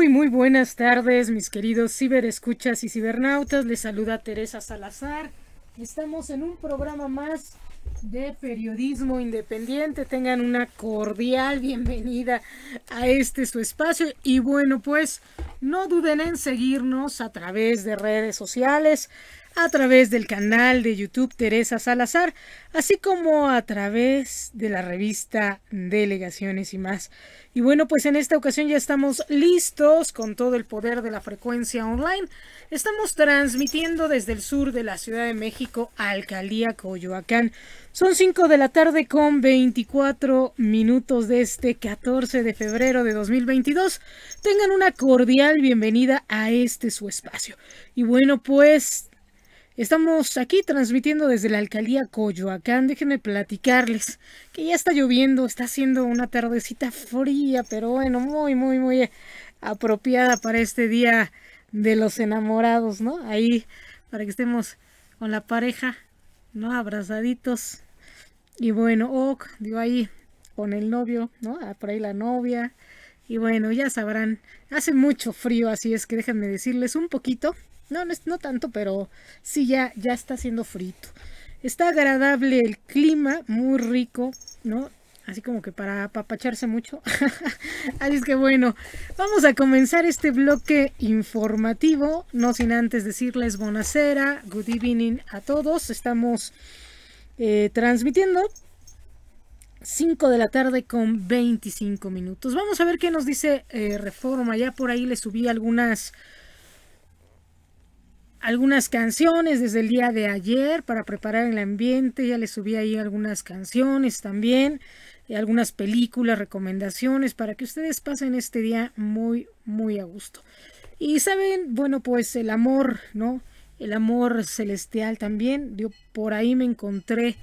Muy, muy buenas tardes, mis queridos ciberescuchas y cibernautas. Les saluda Teresa Salazar. Estamos en un programa más de periodismo independiente. Tengan una cordial bienvenida a este su espacio. Y bueno, pues no duden en seguirnos a través de redes sociales a través del canal de YouTube Teresa Salazar, así como a través de la revista Delegaciones y más. Y bueno, pues en esta ocasión ya estamos listos con todo el poder de la frecuencia online. Estamos transmitiendo desde el sur de la Ciudad de México, Alcaldía Coyoacán. Son 5 de la tarde con 24 minutos de este 14 de febrero de 2022. Tengan una cordial bienvenida a este su espacio. Y bueno, pues Estamos aquí transmitiendo desde la alcaldía Coyoacán. Déjenme platicarles que ya está lloviendo, está haciendo una tardecita fría, pero bueno, muy, muy, muy apropiada para este día de los enamorados, ¿no? Ahí para que estemos con la pareja, ¿no? Abrazaditos. Y bueno, oh, dio ahí con el novio, ¿no? Ah, por ahí la novia. Y bueno, ya sabrán, hace mucho frío, así es que déjenme decirles un poquito no, no, tanto, pero sí ya, ya está haciendo frito. Está agradable el clima, muy rico, ¿no? Así como que para apapacharse mucho. Así es que bueno, vamos a comenzar este bloque informativo. No sin antes decirles bonasera, good evening a todos. Estamos eh, transmitiendo 5 de la tarde con 25 minutos. Vamos a ver qué nos dice eh, Reforma. Ya por ahí le subí algunas algunas canciones desde el día de ayer para preparar el ambiente. Ya les subí ahí algunas canciones también, y eh, algunas películas, recomendaciones para que ustedes pasen este día muy, muy a gusto. Y saben, bueno, pues el amor, ¿no? El amor celestial también. Yo por ahí me encontré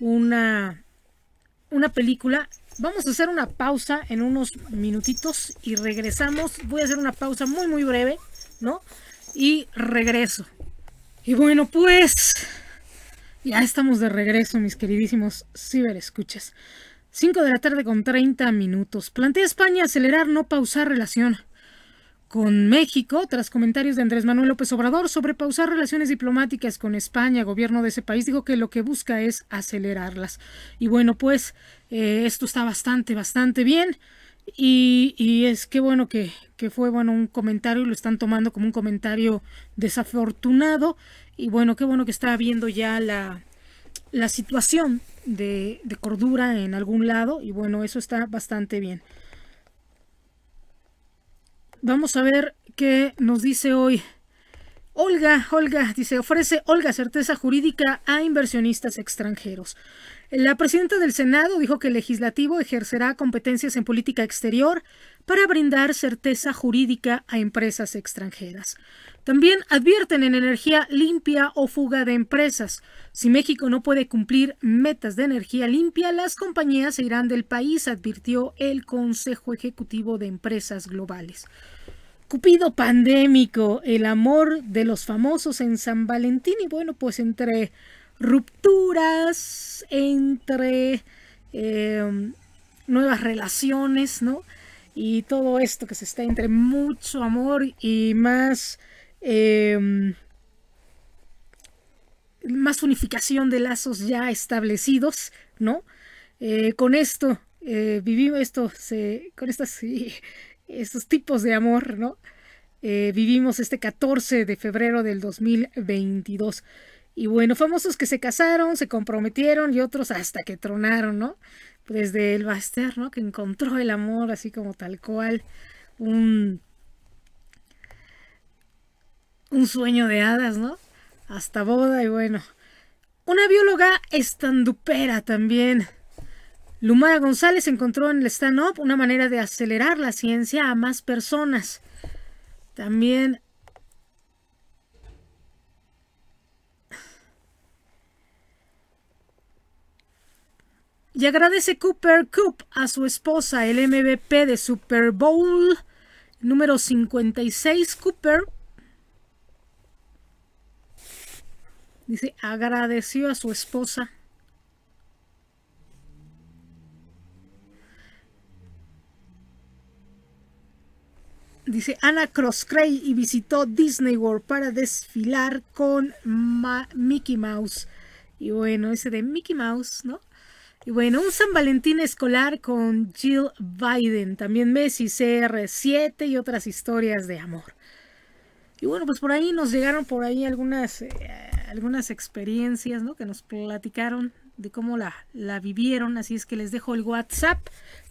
una, una película. Vamos a hacer una pausa en unos minutitos y regresamos. Voy a hacer una pausa muy, muy breve, ¿no? y regreso. Y bueno, pues ya estamos de regreso, mis queridísimos ciberescuchas. 5 de la tarde con 30 minutos. Plantea España acelerar, no pausar relación con México tras comentarios de Andrés Manuel López Obrador sobre pausar relaciones diplomáticas con España. Gobierno de ese país dijo que lo que busca es acelerarlas. Y bueno, pues eh, esto está bastante, bastante bien. Y, es que bueno que, fue bueno un comentario lo están tomando como un comentario desafortunado. Y bueno, qué bueno que está viendo ya la, situación de, de cordura en algún lado. Y bueno, eso está bastante bien. Vamos a ver qué nos dice hoy. Olga, Olga, dice, ofrece Olga certeza jurídica a inversionistas extranjeros. La presidenta del Senado dijo que el legislativo ejercerá competencias en política exterior para brindar certeza jurídica a empresas extranjeras. También advierten en energía limpia o fuga de empresas. Si México no puede cumplir metas de energía limpia, las compañías se irán del país, advirtió el Consejo Ejecutivo de Empresas Globales. Cupido pandémico, el amor de los famosos en San Valentín y bueno, pues entre rupturas, entre em, nuevas relaciones, ¿no? Y todo esto que se está entre mucho amor y más, em, más unificación de lazos ya establecidos, ¿no? Eh, con esto, eh, vivimos esto, se, con estas, estos tipos de amor, ¿no? Eh, vivimos este 14 de febrero del 2022. Y bueno, famosos que se casaron, se comprometieron y otros hasta que tronaron, ¿no? Desde el Baster, ¿no? Que encontró el amor así como tal cual, un, un sueño de hadas, ¿no? Hasta boda y bueno. Una bióloga estandupera también. Lumara González encontró en el stand-up una manera de acelerar la ciencia a más personas. También Y agradece Cooper Coop a su esposa, el MVP de Super Bowl número 56. Cooper dice, agradeció a su esposa. Dice Ana Crosscray y visitó Disney World para desfilar con Mickey Mouse. Y bueno, ese de Mickey Mouse, ¿no? Y bueno, un San Valentín escolar con Jill Biden, también Messi CR7 y otras historias de amor. Y bueno, pues por ahí nos llegaron por ahí algunas, eh, algunas experiencias, ¿no? Que nos platicaron de cómo la, la vivieron. Así es que les dejo el WhatsApp.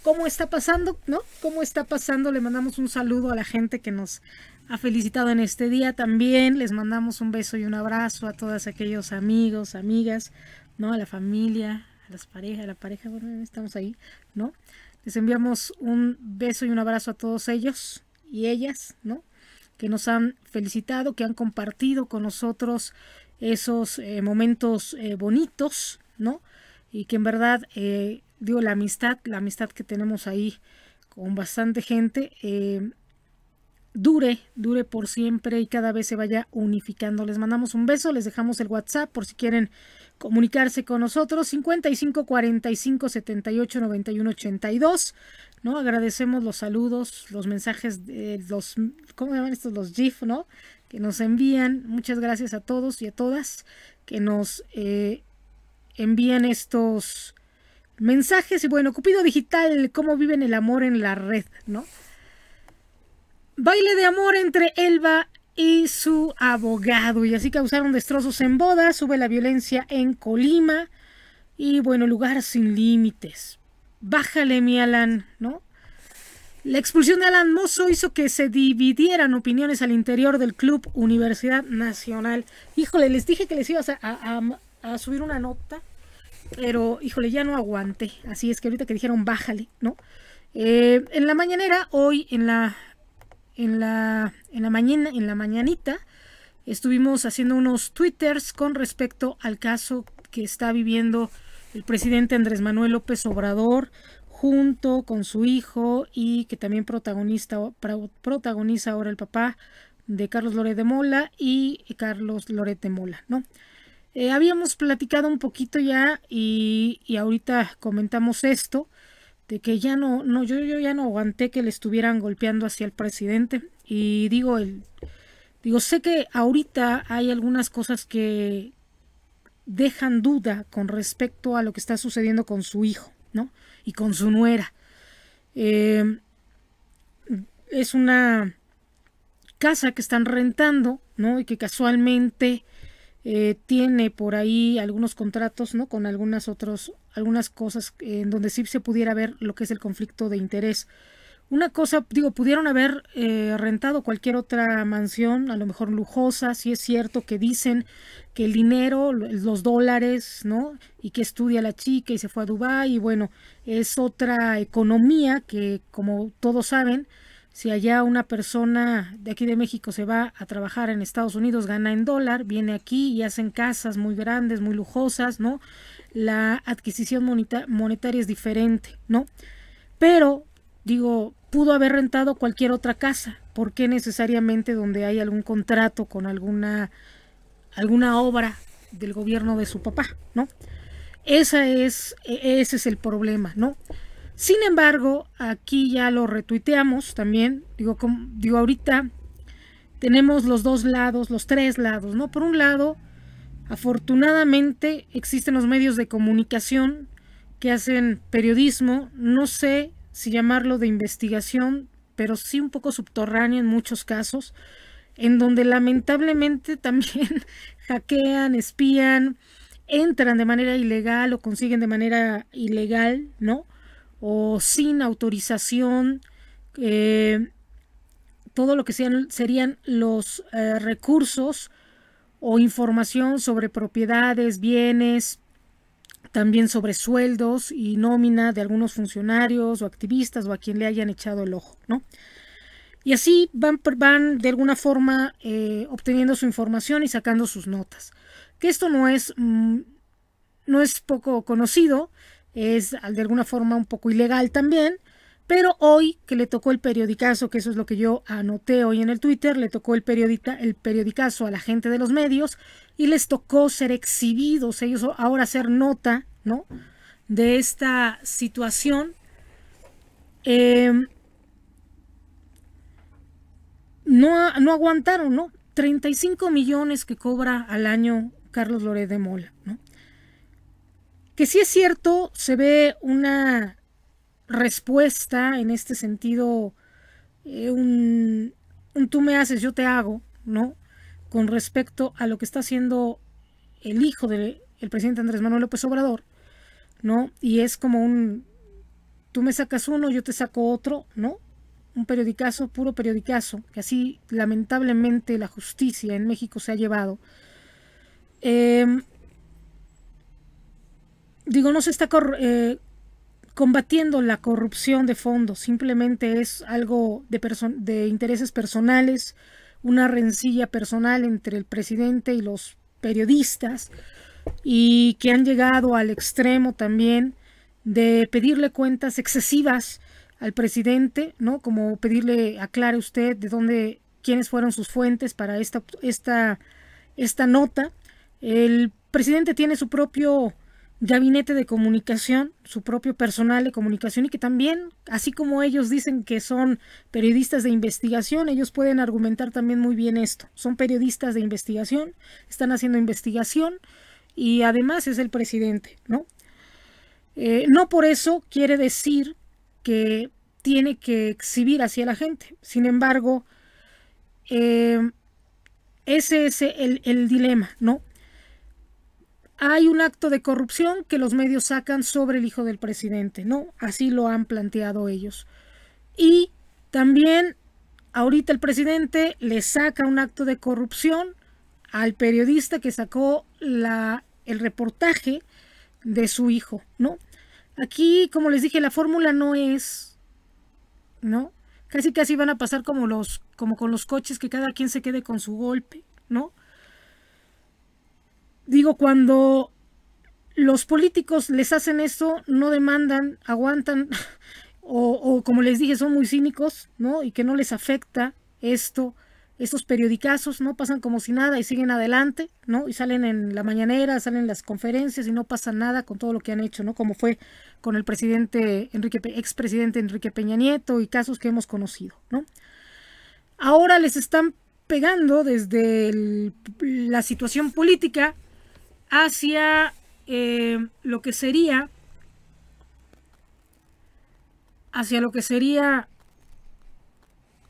¿Cómo está pasando, no? ¿Cómo está pasando? Le mandamos un saludo a la gente que nos ha felicitado en este día también. Les mandamos un beso y un abrazo a todos aquellos amigos, amigas, ¿no? A la familia, las parejas, la pareja, bueno, estamos ahí, ¿no? Les enviamos un beso y un abrazo a todos ellos y ellas, ¿no? Que nos han felicitado, que han compartido con nosotros esos eh, momentos eh, bonitos, ¿no? Y que en verdad, eh, digo, la amistad, la amistad que tenemos ahí con bastante gente, dure, dure por siempre y cada vez se vaya unificando. Les mandamos un beso, les dejamos el WhatsApp por si quieren comunicarse con nosotros, 55 45 78 91 82. ¿no? Agradecemos los saludos, los mensajes, de los, ¿cómo llaman estos? Los GIF, ¿no? Que nos envían. Muchas gracias a todos y a todas que nos eh, envían estos mensajes. Y bueno, Cupido Digital, ¿cómo viven el amor en la red, no? Baile de amor entre Elba y su abogado. Y así causaron destrozos en boda. sube la violencia en Colima. Y bueno, lugar sin límites. Bájale, mi Alan, ¿no? La expulsión de Alan Mozo hizo que se dividieran opiniones al interior del club Universidad Nacional. Híjole, les dije que les ibas a, subir una nota, pero híjole, ya no aguanté. Así es que ahorita que dijeron bájale, ¿no? Eh, en la mañanera, hoy en la en la, en la mañana, en la mañanita, estuvimos haciendo unos twitters con respecto al caso que está viviendo el presidente Andrés Manuel López Obrador junto con su hijo y que también protagonista, protagoniza ahora el papá de Carlos Loret de Mola y Carlos Loret de Mola, ¿no? Eh, habíamos platicado un poquito ya y, y ahorita comentamos esto de que ya no, no yo, yo ya no aguanté que le estuvieran golpeando hacia el presidente. Y digo, el, digo, sé que ahorita hay algunas cosas que dejan duda con respecto a lo que está sucediendo con su hijo, ¿no? Y con su nuera. Em, es una casa que están rentando, ¿no? Y que casualmente eh, tiene por ahí algunos contratos, ¿no? Con algunas otras, algunas cosas en donde sí se pudiera ver lo que es el conflicto de interés. Una cosa, digo, pudieron haber eh, rentado cualquier otra mansión, a lo mejor lujosa, si es cierto que dicen que el dinero, los dólares, ¿no? Y que estudia la chica y se fue a Dubái, y bueno, es otra economía que, como todos saben, si allá una persona de aquí de México se va a trabajar en Estados Unidos, gana en dólar, viene aquí y hacen casas muy grandes, muy lujosas, ¿no? La adquisición monetaria es diferente, ¿no? Pero, digo, pudo haber rentado cualquier otra casa. ¿Por qué necesariamente donde hay algún contrato con alguna, alguna obra del gobierno de su papá, ¿no? Esa es, e-, ese es el problema, ¿no? Sin embargo, aquí ya lo retuiteamos también, digo, digo ahorita tenemos los dos lados, los tres lados, ¿no? Por un lado, afortunadamente existen los medios de comunicación que hacen periodismo, no sé si llamarlo de investigación, pero sí un poco subterráneo en muchos casos, en donde lamentablemente también hackean, espían, entran de manera ilegal o consiguen de manera ilegal, ¿no? o sin autorización, eh, todo lo que sean, serían los eh, recursos o información sobre propiedades, bienes, también sobre sueldos y nómina de algunos funcionarios o activistas o a quien le hayan echado el ojo, ¿no? Y así van, van de alguna forma eh, obteniendo su información y sacando sus notas. Que esto no es, mm, no es poco conocido, es de alguna forma un poco ilegal también, pero hoy que le tocó el periodicazo, que eso es lo que yo anoté hoy en el Twitter, le tocó el, el periodicazo a la gente de los medios y les tocó ser exhibidos, ellos ahora hacer nota, ¿no? De esta situación. Em, no, no aguantaron, ¿no? 35 millones que cobra al año Carlos Loret de Mola, ¿no? que sí es cierto, se ve una respuesta en este sentido, eh, un, tú me haces, yo te hago, ¿no? Con respecto a lo que está haciendo el hijo del presidente Andrés Manuel López Obrador, ¿no? Y es como un, tú me sacas uno, yo te saco otro, ¿no? un periodicazo, puro periodicazo, que así lamentablemente la justicia en México se ha llevado. Eh, digo, no se está eh, combatiendo la corrupción de fondo, simplemente es algo de, de intereses personales, una rencilla personal entre el presidente y los periodistas, y que han llegado al extremo también de pedirle cuentas excesivas al presidente, ¿no? Como pedirle, aclare usted de dónde, quiénes fueron sus fuentes para esta, esta, esta nota. El presidente tiene su propio gabinete de comunicación, su propio personal de comunicación y que también, así como ellos dicen que son periodistas de investigación, ellos pueden argumentar también muy bien esto. Son periodistas de investigación, están haciendo investigación y además es el presidente, ¿no? Eh, no por eso quiere decir que tiene que exhibir hacia la gente. Sin embargo, eh, ese es el dilema, ¿no? hay un acto de corrupción que los medios sacan sobre el hijo del presidente, ¿no? Así lo han planteado ellos. Y también ahorita el presidente le saca un acto de corrupción al periodista que sacó la, el reportaje de su hijo, ¿no? Aquí, como les dije, la fórmula no es, ¿no? Casi casi van a pasar como los, como con los coches que cada quien se quede con su golpe, ¿no? digo, cuando los políticos les hacen esto, no demandan, aguantan, o, como les dije, son muy cínicos, ¿no? Y que no les afecta esto, estos periodicazos, ¿no? Pasan como si nada y siguen adelante, ¿no? Y salen en la mañanera, salen las conferencias y no pasa nada con todo lo que han hecho, ¿no? Como fue con el presidente Enrique, expresidente Enrique Peña Nieto y casos que hemos conocido, ¿no? Ahora les están pegando desde la situación política hacia eh, lo que sería hacia lo que sería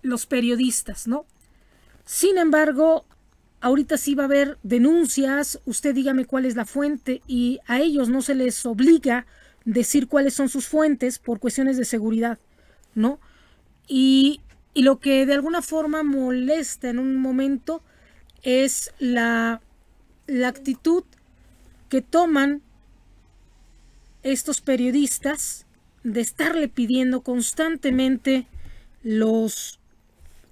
los periodistas, ¿no? Sin embargo, ahorita sí va a haber denuncias, usted dígame cuál es la fuente y a ellos no se les obliga decir cuáles son sus fuentes por cuestiones de seguridad, ¿no? Y, y lo que de alguna forma molesta en un momento es la, la actitud que toman estos periodistas de estarle pidiendo constantemente los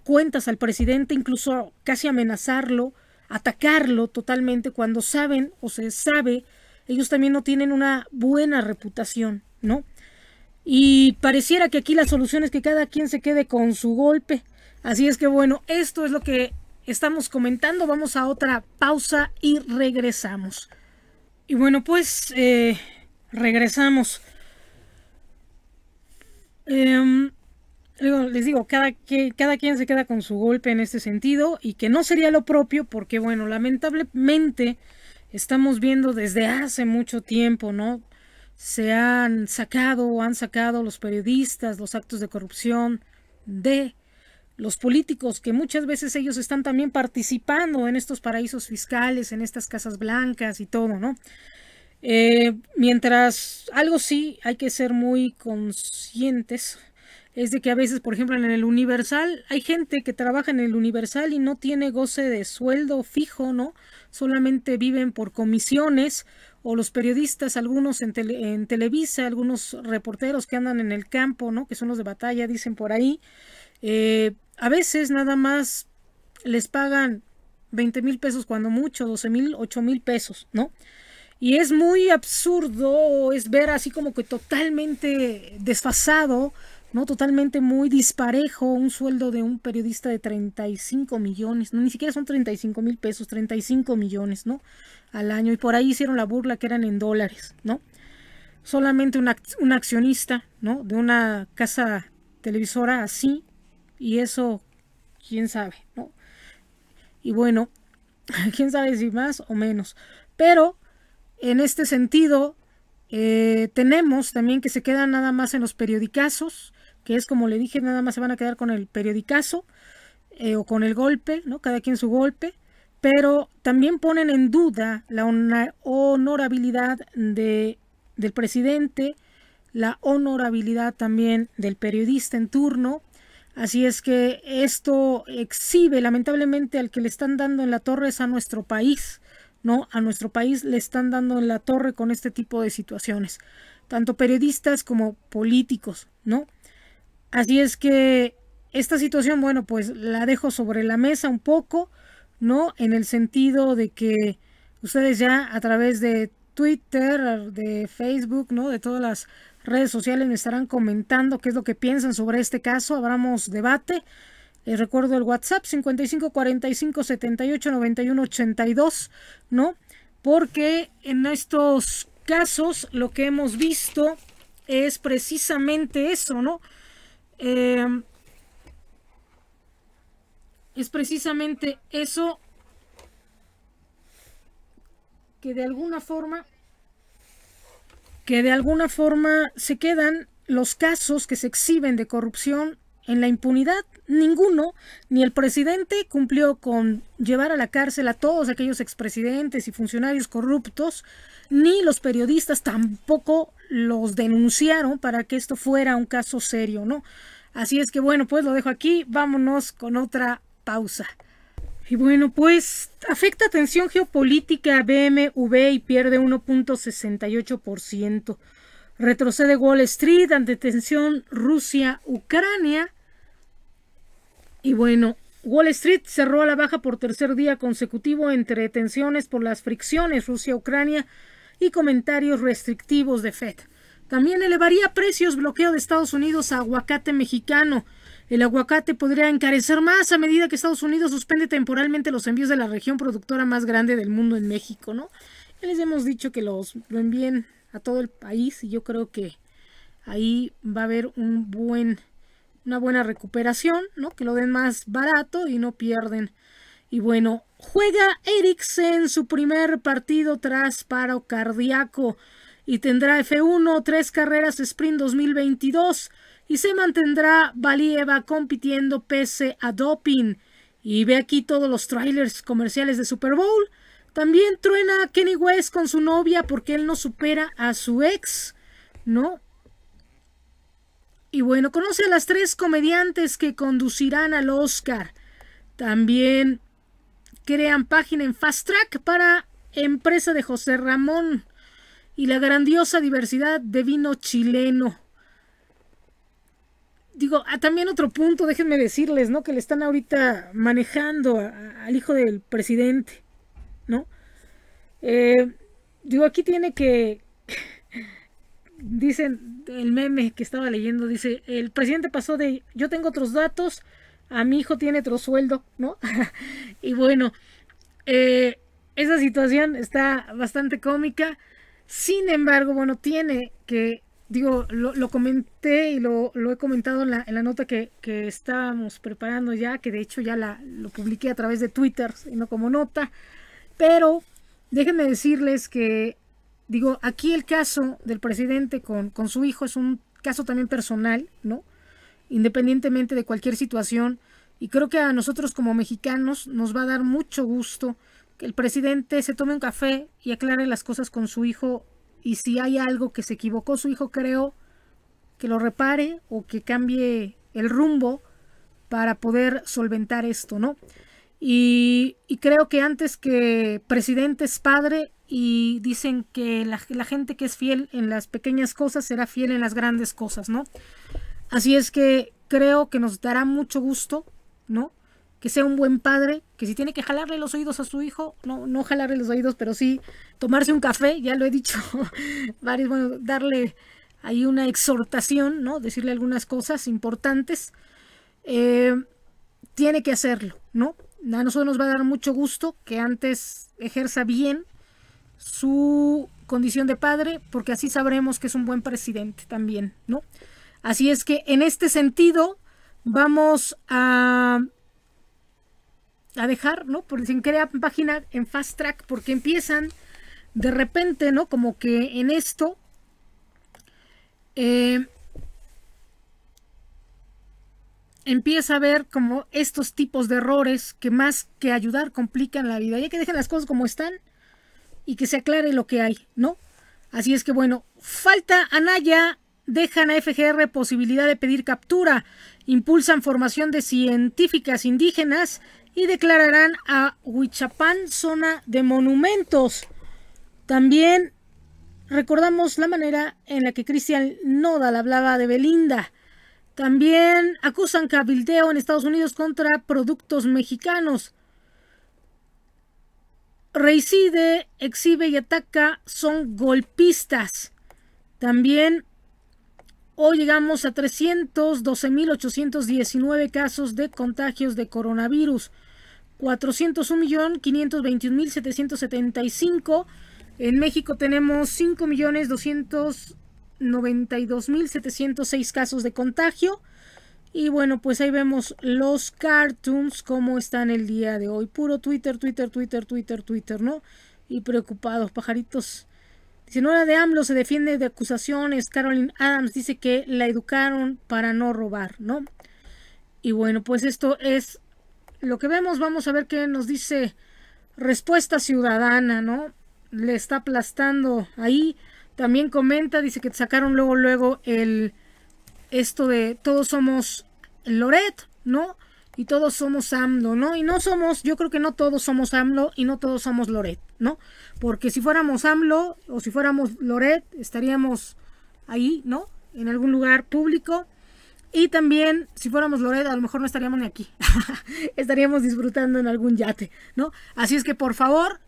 cuentas al presidente, incluso casi amenazarlo, atacarlo totalmente cuando saben o se sabe, ellos también no tienen una buena reputación, ¿no? Y pareciera que aquí la solución es que cada quien se quede con su golpe. Así es que bueno, esto es lo que estamos comentando. Vamos a otra pausa y regresamos. Y bueno, pues eh, regresamos. Em, les digo, cada, que, cada quien se queda con su golpe en este sentido y que no sería lo propio porque, bueno, lamentablemente estamos viendo desde hace mucho tiempo, ¿no? Se han sacado o han sacado los periodistas, los actos de corrupción de los políticos, que muchas veces ellos están también participando en estos paraísos fiscales, en estas casas blancas y todo, ¿no? Eh, mientras algo sí hay que ser muy conscientes, es de que a veces, por ejemplo, en el Universal hay gente que trabaja en el Universal y no tiene goce de sueldo fijo, ¿no? Solamente viven por comisiones o los periodistas, algunos en, Televisa, algunos reporteros que andan en el campo, ¿no? Que son los de batalla, dicen por ahí. Eh, a veces nada más les pagan 20 mil pesos cuando mucho, 12 mil, 8 mil pesos, ¿no? Y es muy absurdo, es ver así como que totalmente desfasado, ¿no? Totalmente muy disparejo un sueldo de un periodista de 35 millones, no, ni siquiera son 35 mil pesos, 35 millones, ¿no? Al año. Y por ahí hicieron la burla que eran en dólares, ¿no? Solamente un, un accionista, ¿no? De una casa televisora así y eso, quién sabe, ¿no? Y bueno, quién sabe si más o menos. Pero en este sentido, eh, tenemos también que se quedan nada más en los periodicazos, que es como le dije, nada más se van a quedar con el periodicazo eh, o con el golpe, ¿no? Cada quien su golpe. Pero también ponen en duda la honorabilidad de, del presidente, la honorabilidad también del periodista en turno Así es que esto exhibe lamentablemente al que le están dando en la torre es a nuestro país, ¿no? A nuestro país le están dando en la torre con este tipo de situaciones, tanto periodistas como políticos, ¿no? Así es que esta situación, bueno, pues la dejo sobre la mesa un poco, ¿no? En el sentido de que ustedes ya a través de Twitter, de Facebook, ¿no? De todas las redes sociales me estarán comentando qué es lo que piensan sobre este caso. Abramos debate. Les recuerdo el WhatsApp 55 45 82, ¿no? Porque en estos casos lo que hemos visto es precisamente eso, ¿no? Em, es precisamente eso que de alguna forma que de alguna forma se quedan los casos que se exhiben de corrupción en la impunidad. Ninguno, ni el presidente cumplió con llevar a la cárcel a todos aquellos expresidentes y funcionarios corruptos, ni los periodistas tampoco los denunciaron para que esto fuera un caso serio, ¿no? Así es que bueno, pues lo dejo aquí, vámonos con otra pausa. Y bueno, pues afecta tensión geopolítica a y pierde 1.68%. Retrocede Wall Street ante tensión Rusia-Ucrania. Y bueno, Wall Street cerró a la baja por tercer día consecutivo entre tensiones por las fricciones Rusia-Ucrania y comentarios restrictivos de Fed. También elevaría precios bloqueo de Estados Unidos a aguacate mexicano. El aguacate podría encarecer más a medida que Estados Unidos suspende temporalmente los envíos de la región productora más grande del mundo en México, ¿no? Ya les hemos dicho que los lo envíen a todo el país y yo creo que ahí va a haber un buen, una buena recuperación, ¿no? Que lo den más barato y no pierden. Y bueno, juega Eriksen su primer partido tras paro cardíaco y tendrá F1, tres carreras sprint 2022 y se mantendrá Valieva compitiendo pese a doping. Y ve aquí todos los trailers comerciales de Super Bowl. También truena Kenny West con su novia porque él no supera a su ex, ¿no? Y bueno, conoce a las tres comediantes que conducirán al Oscar. También crean página en Fast Track para empresa de José Ramón y la grandiosa diversidad de vino chileno digo, ah, también otro punto, déjenme decirles, ¿no? Que le están ahorita manejando al hijo del presidente, ¿no? Eh, digo, aquí tiene que... Dicen el meme que estaba leyendo, dice, el presidente pasó de yo tengo otros datos, a mi hijo tiene otro sueldo, ¿no? y bueno, eh, esa situación está bastante cómica. Sin embargo, bueno, tiene que digo, lo, comenté y lo, he comentado en la, nota que, estábamos preparando ya, que de hecho ya la, lo publiqué a través de Twitter, sino como nota, pero déjenme decirles que, digo, aquí el caso del presidente con, con su hijo es un caso también personal, ¿no? Independientemente de cualquier situación, y creo que a nosotros como mexicanos nos va a dar mucho gusto que el presidente se tome un café y aclare las cosas con su hijo y si hay algo que se equivocó su hijo, creo que lo repare o que cambie el rumbo para poder solventar esto, ¿no? Y, creo que antes que presidente es padre y dicen que la, gente que es fiel en las pequeñas cosas será fiel en las grandes cosas, ¿no? Así es que creo que nos dará mucho gusto, ¿no? que sea un buen padre, que si tiene que jalarle los oídos a su hijo, no, no jalarle los oídos, pero sí tomarse un café, ya lo he dicho varios, bueno, darle ahí una exhortación, ¿no? Decirle algunas cosas importantes, eh, tiene que hacerlo, ¿no? A nosotros nos va a dar mucho gusto que antes ejerza bien su condición de padre, porque así sabremos que es un buen presidente también, ¿no? Así es que en este sentido vamos a a dejar, ¿no? Por decir crea página en fast track, porque empiezan de repente, ¿no? Como que en esto. Eh, empieza a ver como estos tipos de errores que más que ayudar complican la vida. Ya que dejen las cosas como están y que se aclare lo que hay, ¿no? Así es que bueno, falta Anaya, dejan a FGR posibilidad de pedir captura, impulsan formación de científicas indígenas y declararán a Huichapán zona de monumentos. También recordamos la manera en la que Cristian Nodal hablaba de Belinda. También acusan cabildeo en Estados Unidos contra productos mexicanos. Reicide, exhibe y ataca son golpistas. También hoy llegamos a 312.819 casos de contagios de coronavirus. 401.521.775. En México tenemos 5.292.706 casos de contagio. Y bueno, pues ahí vemos los cartoons como están el día de hoy. Puro Twitter, Twitter, Twitter, Twitter, Twitter, ¿no? Y preocupados, pajaritos. Dice, era de AMLO se defiende de acusaciones. Carolyn Adams dice que la educaron para no robar, ¿no? Y bueno, pues esto es lo que vemos, vamos a ver qué nos dice respuesta ciudadana, ¿no? Le está aplastando ahí. También comenta, dice que sacaron luego, luego el esto de todos somos Loret, ¿no? Y todos somos AMLO, ¿no? Y no somos, yo creo que no todos somos AMLO y no todos somos Loret, ¿no? Porque si fuéramos AMLO o si fuéramos Loret, estaríamos ahí, ¿no? En algún lugar público y también, si fuéramos Loret, a lo mejor no estaríamos ni aquí. estaríamos disfrutando en algún yate, ¿no? Así es que, por favor,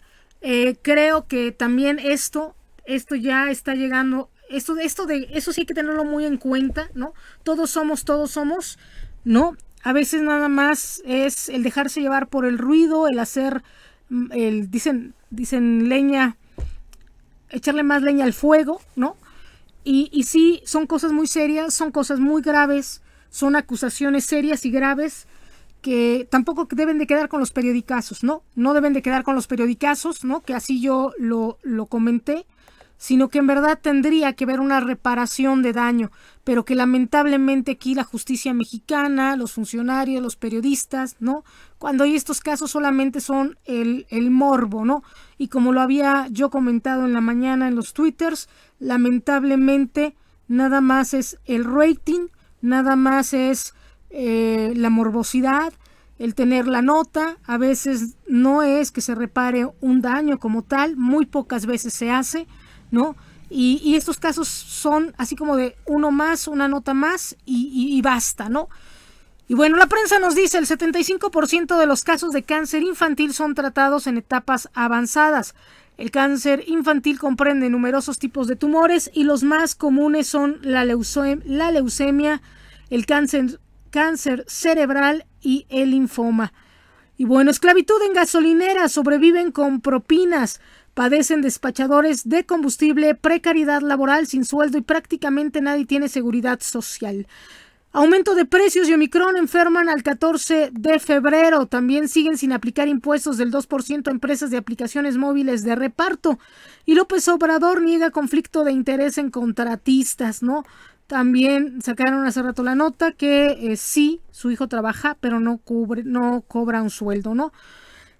eh, creo que también esto, esto ya está llegando. Esto, esto de, eso sí hay que tenerlo muy en cuenta, ¿no? Todos somos, todos somos, ¿no? A veces nada más es el dejarse llevar por el ruido, el hacer, mm, el, dicen, dicen leña, echarle más leña al fuego, ¿no? Y, sí, son cosas muy serias, son cosas muy graves, son acusaciones serias y graves que tampoco deben de quedar con los periodicazos, ¿no? No deben de quedar con los periodicazos, ¿no? Que así yo lo, lo comenté sino que en verdad tendría que haber una reparación de daño, pero que lamentablemente aquí la justicia mexicana, los funcionarios, los periodistas, ¿no? Cuando hay estos casos solamente son el, morbo, ¿no? Y como lo había yo comentado en la mañana en los twitters, lamentablemente nada más es el rating, nada más es eh, la morbosidad, el tener la nota, a veces no es que se repare un daño como tal, muy pocas veces se hace, ¿no? Y, estos casos son así como de uno más, una nota más y, basta, ¿no? Y bueno, la prensa nos dice el 75% de los casos de cáncer infantil son tratados en etapas avanzadas. El cáncer infantil comprende numerosos tipos de tumores y los más comunes son la, leucemia, el cáncer, cáncer cerebral y el linfoma. Y bueno, esclavitud en gasolineras, sobreviven con propinas. Padecen despachadores de combustible, precariedad laboral sin sueldo y prácticamente nadie tiene seguridad social. Aumento de precios y Omicron enferman al 14 de febrero. También siguen sin aplicar impuestos del 2% a empresas de aplicaciones móviles de reparto. Y López Obrador niega conflicto de interés en contratistas, ¿no? También sacaron hace rato la nota que eh, sí, su hijo trabaja, pero no cubre, no cobra un sueldo, ¿no?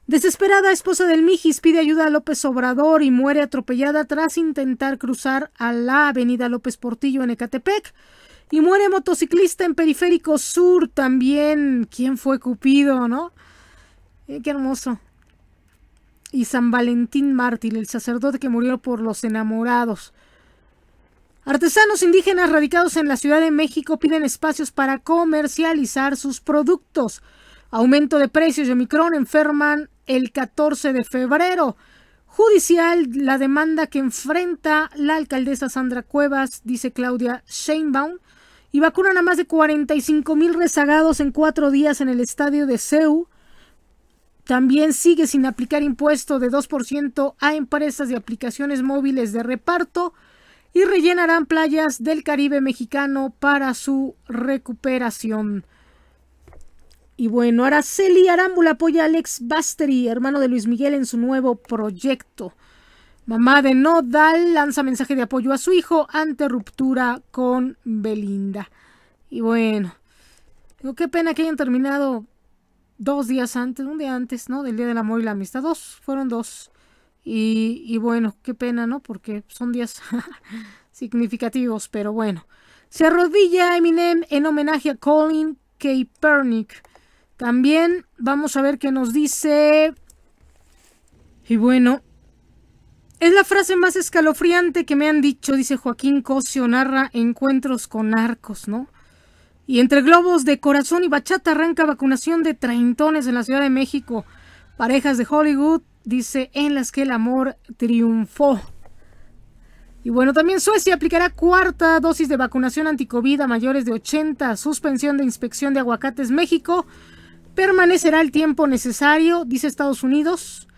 Desesperada, esposa del Mijis pide ayuda a López Obrador y muere atropellada tras intentar cruzar a la avenida López Portillo en Ecatepec. Y muere motociclista en Periférico Sur también. ¿Quién fue Cupido, no? Eh, qué hermoso. Y San Valentín Mártir, el sacerdote que murió por los enamorados. Artesanos indígenas radicados en la Ciudad de México piden espacios para comercializar sus productos. Aumento de precios de Omicron enferman el 14 de febrero. Judicial, la demanda que enfrenta la alcaldesa Sandra Cuevas, dice Claudia Sheinbaum, y vacunan a más de 45 mil rezagados en cuatro días en el estadio de CEU. También sigue sin aplicar impuesto de 2% a empresas de aplicaciones móviles de reparto y rellenarán playas del Caribe mexicano para su recuperación. Y bueno, Araceli Arámbula apoya a Alex Basteri, hermano de Luis Miguel, en su nuevo proyecto. Mamá de Nodal lanza mensaje de apoyo a su hijo ante ruptura con Belinda. Y bueno, qué pena que hayan terminado dos días antes, un día antes, ¿no? Del Día del Amor y la Amistad. Dos, fueron dos. Y, y bueno, qué pena, ¿no? Porque son días significativos, pero bueno. Se arrodilla Eminem en homenaje a Colin Kaepernick. También vamos a ver qué nos dice. Y bueno, es la frase más escalofriante que me han dicho, dice Joaquín Cosio, narra encuentros con arcos ¿no? Y entre globos de corazón y bachata arranca vacunación de treintones en la Ciudad de México. Parejas de Hollywood, dice, en las que el amor triunfó. Y bueno, también Suecia aplicará cuarta dosis de vacunación anticovida mayores de 80, suspensión de inspección de aguacates México Permanecerá el tiempo necesario, dice Estados Unidos.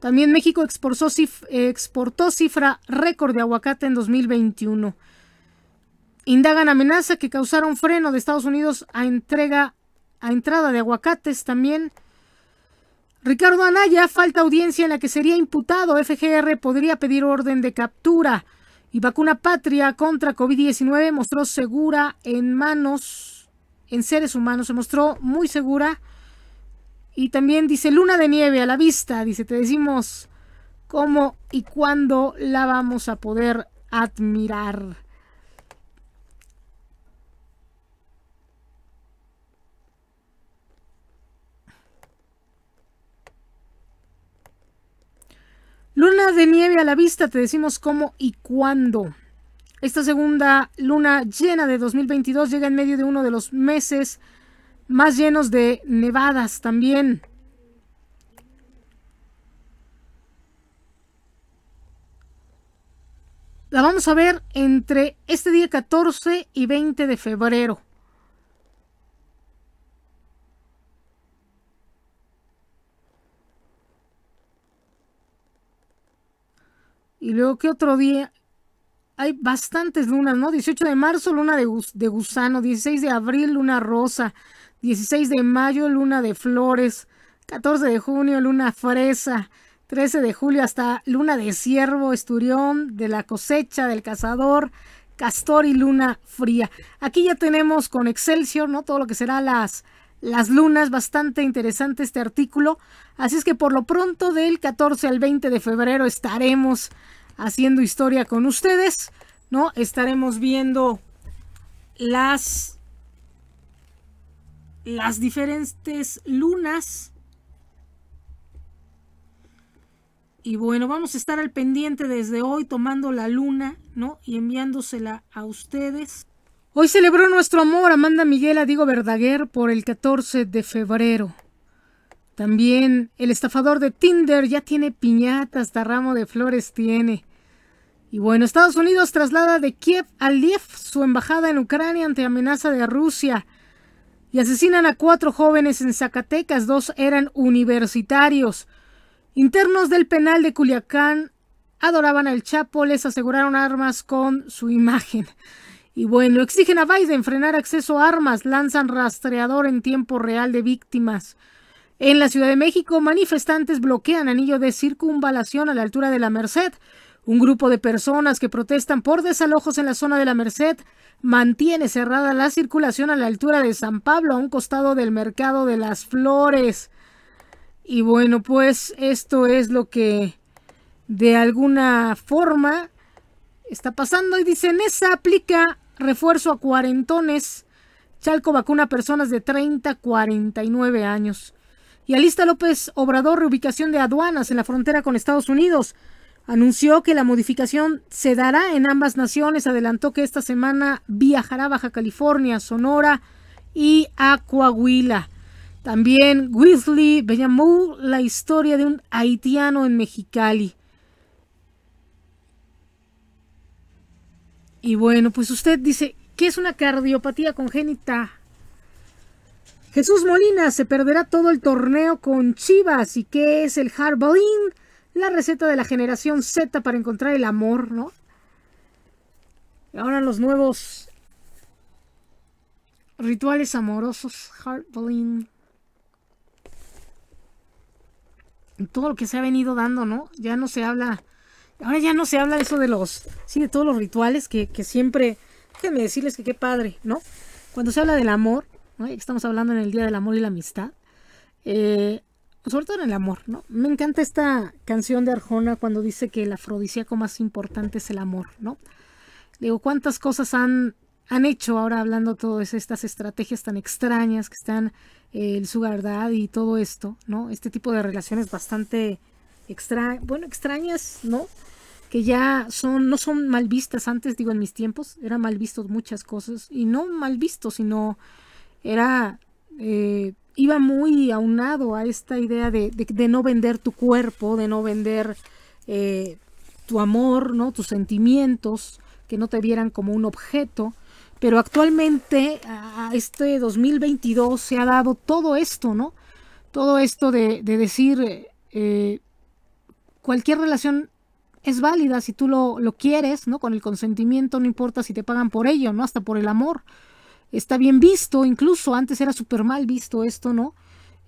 También México exportó, exportó cifra récord de aguacate en 2021. Indagan amenaza que causaron freno de Estados Unidos a entrega a entrada de aguacates también. Ricardo Anaya, falta audiencia en la que sería imputado. FGR podría pedir orden de captura. Y vacuna patria contra COVID-19 mostró segura en manos, en seres humanos, se mostró muy segura. Y también dice luna de nieve a la vista, dice, te decimos cómo y cuándo la vamos a poder admirar. Luna de nieve a la vista, te decimos cómo y cuándo. Esta segunda luna llena de 2022 llega en medio de uno de los meses más llenos de nevadas también. La vamos a ver entre este día 14 y 20 de febrero. Y luego, ¿qué otro día? hay bastantes lunas, ¿no? 18 de marzo, luna de, gusano, 16 de abril, luna rosa, 16 de mayo, luna de flores, 14 de junio, luna fresa, 13 de julio hasta luna de ciervo, esturión, de la cosecha, del cazador, castor y luna fría. Aquí ya tenemos con Excelsior, ¿no? Todo lo que será las, las lunas, bastante interesante este artículo. Así es que por lo pronto del 14 al 20 de febrero estaremos haciendo historia con ustedes, ¿no? Estaremos viendo las, las diferentes lunas. Y bueno, vamos a estar al pendiente desde hoy tomando la luna, ¿no? Y enviándosela a ustedes. Hoy celebró nuestro amor Amanda Miguel a Diego Verdaguer por el 14 de febrero. También el estafador de Tinder ya tiene piñatas... hasta ramo de flores tiene. Y bueno, Estados Unidos traslada de Kiev a Lviv su embajada en Ucrania ante amenaza de Rusia. Y asesinan a cuatro jóvenes en Zacatecas, dos eran universitarios. Internos del penal de Culiacán adoraban al Chapo, les aseguraron armas con su imagen. Y bueno, exigen a Biden frenar acceso a armas, lanzan rastreador en tiempo real de víctimas. En la Ciudad de México, manifestantes bloquean anillo de circunvalación a la altura de la Merced. Un grupo de personas que protestan por desalojos en la zona de la Merced mantiene cerrada la circulación a la altura de San Pablo, a un costado del mercado de las flores. Y bueno, pues esto es lo que de alguna forma está pasando. Y dicen, esa aplica refuerzo a cuarentones. Chalco vacuna a personas de 30 a 49 años. Y Alista López Obrador, reubicación de aduanas en la frontera con Estados Unidos. Anunció que la modificación se dará en ambas naciones. Adelantó que esta semana viajará a Baja California, Sonora y a Coahuila. También Weasley llamó la historia de un haitiano en Mexicali. Y bueno, pues usted dice, ¿qué es una cardiopatía congénita? Jesús Molina se perderá todo el torneo con Chivas. ¿Y qué es el Hardballing? la receta de la generación Z para encontrar el amor, ¿no? Y ahora los nuevos rituales amorosos, Heartbling. Todo lo que se ha venido dando, ¿no? Ya no se habla, ahora ya no se habla eso de los, sí, de todos los rituales que, que siempre, déjenme decirles que qué padre, ¿no? Cuando se habla del amor, estamos hablando en el Día del Amor y la Amistad, eh, sobre todo en el amor, ¿no? Me encanta esta canción de Arjona cuando dice que el afrodisíaco más importante es el amor, ¿no? Digo, cuántas cosas han, han hecho ahora hablando todas estas estrategias tan extrañas que están eh, el sugar y todo esto, ¿no? Este tipo de relaciones bastante extra, bueno, extrañas, ¿no? Que ya son, no son mal vistas antes, digo, en mis tiempos, eran mal vistos muchas cosas, y no mal visto, sino era eh, iba muy aunado a esta idea de, no vender tu cuerpo, de no vender eh, tu amor, ¿no? tus sentimientos, que no te vieran como un objeto. Pero actualmente, a este 2022, se ha dado todo esto, ¿no? Todo esto de, decir, eh, cualquier relación es válida si tú lo, lo, quieres, ¿no? Con el consentimiento, no importa si te pagan por ello, ¿no? Hasta por el amor está bien visto, incluso antes era súper mal visto esto, ¿no?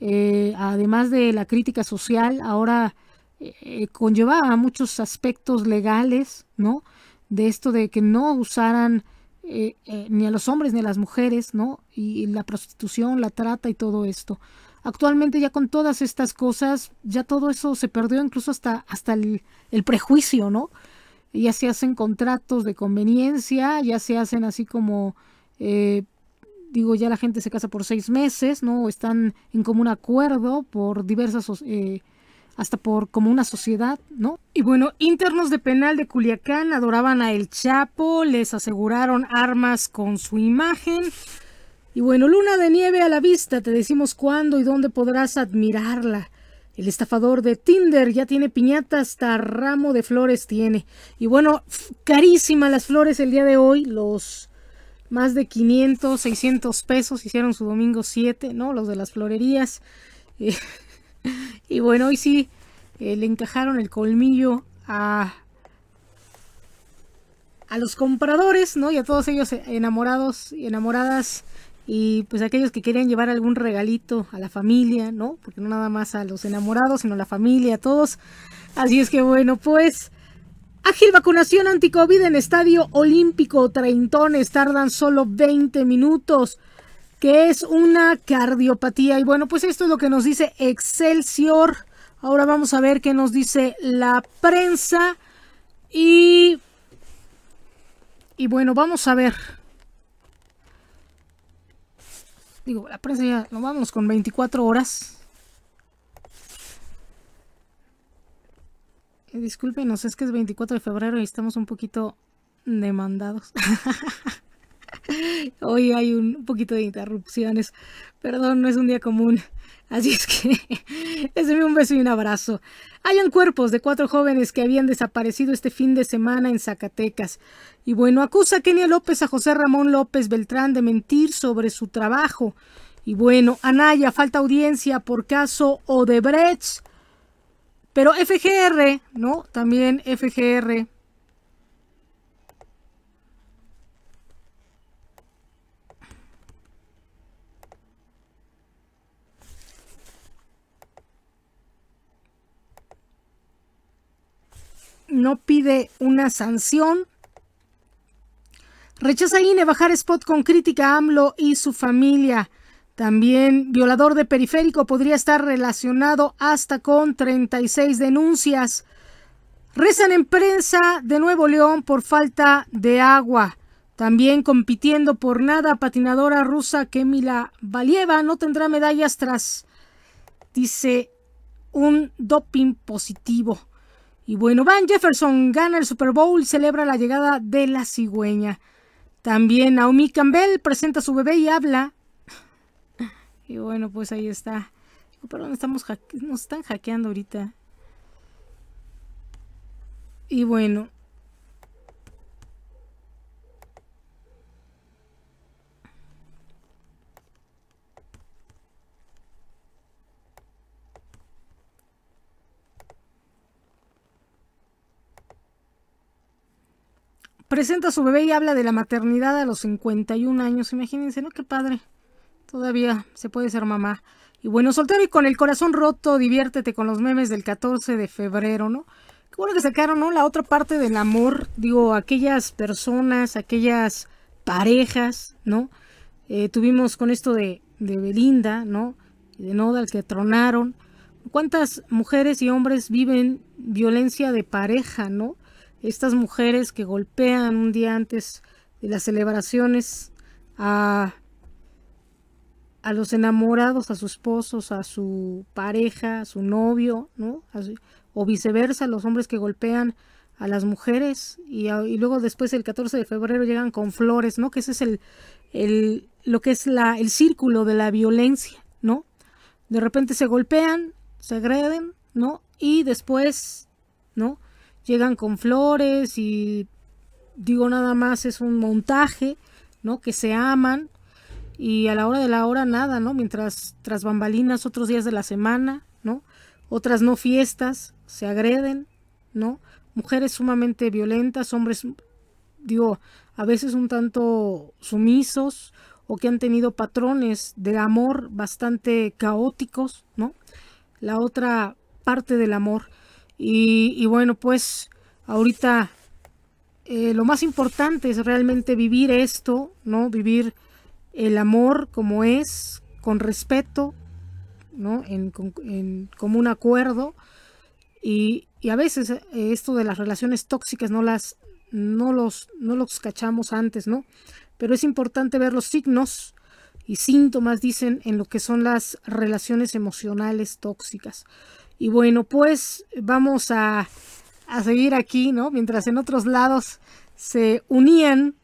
Eh, además de la crítica social, ahora eh, conllevaba muchos aspectos legales, ¿no? De esto de que no usaran eh, ni a los hombres ni a las mujeres, ¿no? Y, la prostitución, la trata y todo esto. Actualmente ya con todas estas cosas, ya todo eso se perdió incluso hasta, hasta el, prejuicio, ¿no? Ya se hacen contratos de conveniencia, ya se hacen así como eh, digo, ya la gente se casa por seis meses, ¿no? Están en común acuerdo por diversas, eh, hasta por como una sociedad, ¿no? Y bueno, internos de penal de Culiacán adoraban a El Chapo, les aseguraron armas con su imagen. Y bueno, luna de nieve a la vista, te decimos cuándo y dónde podrás admirarla. El estafador de Tinder ya tiene piñata, hasta ramo de flores tiene. Y bueno, carísimas las flores el día de hoy, los más de 500, 600 pesos, hicieron su domingo 7, ¿no? Los de las florerías. y bueno, hoy sí eh, le encajaron el colmillo a, a los compradores, ¿no? Y a todos ellos enamorados y enamoradas y pues aquellos que querían llevar algún regalito a la familia, ¿no? Porque no nada más a los enamorados, sino a la familia, a todos. Así es que bueno, pues Ágil vacunación anticovid en Estadio Olímpico Treintones. Tardan solo 20 minutos, que es una cardiopatía. Y bueno, pues esto es lo que nos dice Excelsior. Ahora vamos a ver qué nos dice la prensa. Y, y bueno, vamos a ver. Digo, la prensa ya, nos vamos con 24 horas. Discúlpenos, es que es 24 de febrero y estamos un poquito demandados. Hoy hay un poquito de interrupciones. Perdón, no es un día común. Así es que es un beso y un abrazo. Hayan cuerpos de cuatro jóvenes que habían desaparecido este fin de semana en Zacatecas. Y bueno, acusa a Kenia López a José Ramón López Beltrán de mentir sobre su trabajo. Y bueno, Anaya, falta audiencia por caso Odebrecht. Pero FGR, ¿no? También FGR. No pide una sanción. Rechaza INE bajar spot con crítica a AMLO y su familia. También violador de periférico podría estar relacionado hasta con 36 denuncias. Rezan en prensa de Nuevo León por falta de agua. También compitiendo por nada, patinadora rusa Kemila Valieva no tendrá medallas tras, dice, un doping positivo. Y bueno, Van Jefferson gana el Super Bowl y celebra la llegada de la cigüeña. También Naomi Campbell presenta su bebé y habla y bueno, pues ahí está. Oh, perdón, estamos nos están hackeando ahorita. Y bueno. Presenta a su bebé y habla de la maternidad a los 51 años. Imagínense, ¿no? Qué padre. Todavía se puede ser mamá. Y bueno, soltero y con el corazón roto, diviértete con los memes del 14 de febrero, ¿no? Qué bueno que sacaron, ¿no? La otra parte del amor, digo, aquellas personas, aquellas parejas, ¿no? Eh, tuvimos con esto de, de Belinda, ¿no? Y de Nodal que tronaron. ¿Cuántas mujeres y hombres viven violencia de pareja, ¿no? Estas mujeres que golpean un día antes de las celebraciones a a los enamorados, a sus esposos, a su pareja, a su novio, ¿no? o viceversa, los hombres que golpean a las mujeres y, luego después el 14 de febrero llegan con flores, ¿no? Que ese es el, el lo que es la, el círculo de la violencia, ¿no? De repente se golpean, se agreden, ¿no? Y después, ¿no? Llegan con flores y digo nada más es un montaje, ¿no? Que se aman, y a la hora de la hora nada, ¿no? Mientras tras bambalinas otros días de la semana, ¿no? Otras no fiestas, se agreden, ¿no? Mujeres sumamente violentas, hombres, digo, a veces un tanto sumisos o que han tenido patrones de amor bastante caóticos, ¿no? La otra parte del amor. Y, bueno, pues ahorita eh, lo más importante es realmente vivir esto, ¿no? Vivir el amor como es, con respeto, ¿no? en, en acuerdo. Y, a veces eh, esto de las relaciones tóxicas no las no los, no los cachamos antes, ¿no? Pero es importante ver los signos y síntomas, dicen, en lo que son las relaciones emocionales tóxicas. Y bueno, pues vamos a, a seguir aquí, ¿no? Mientras en otros lados se unían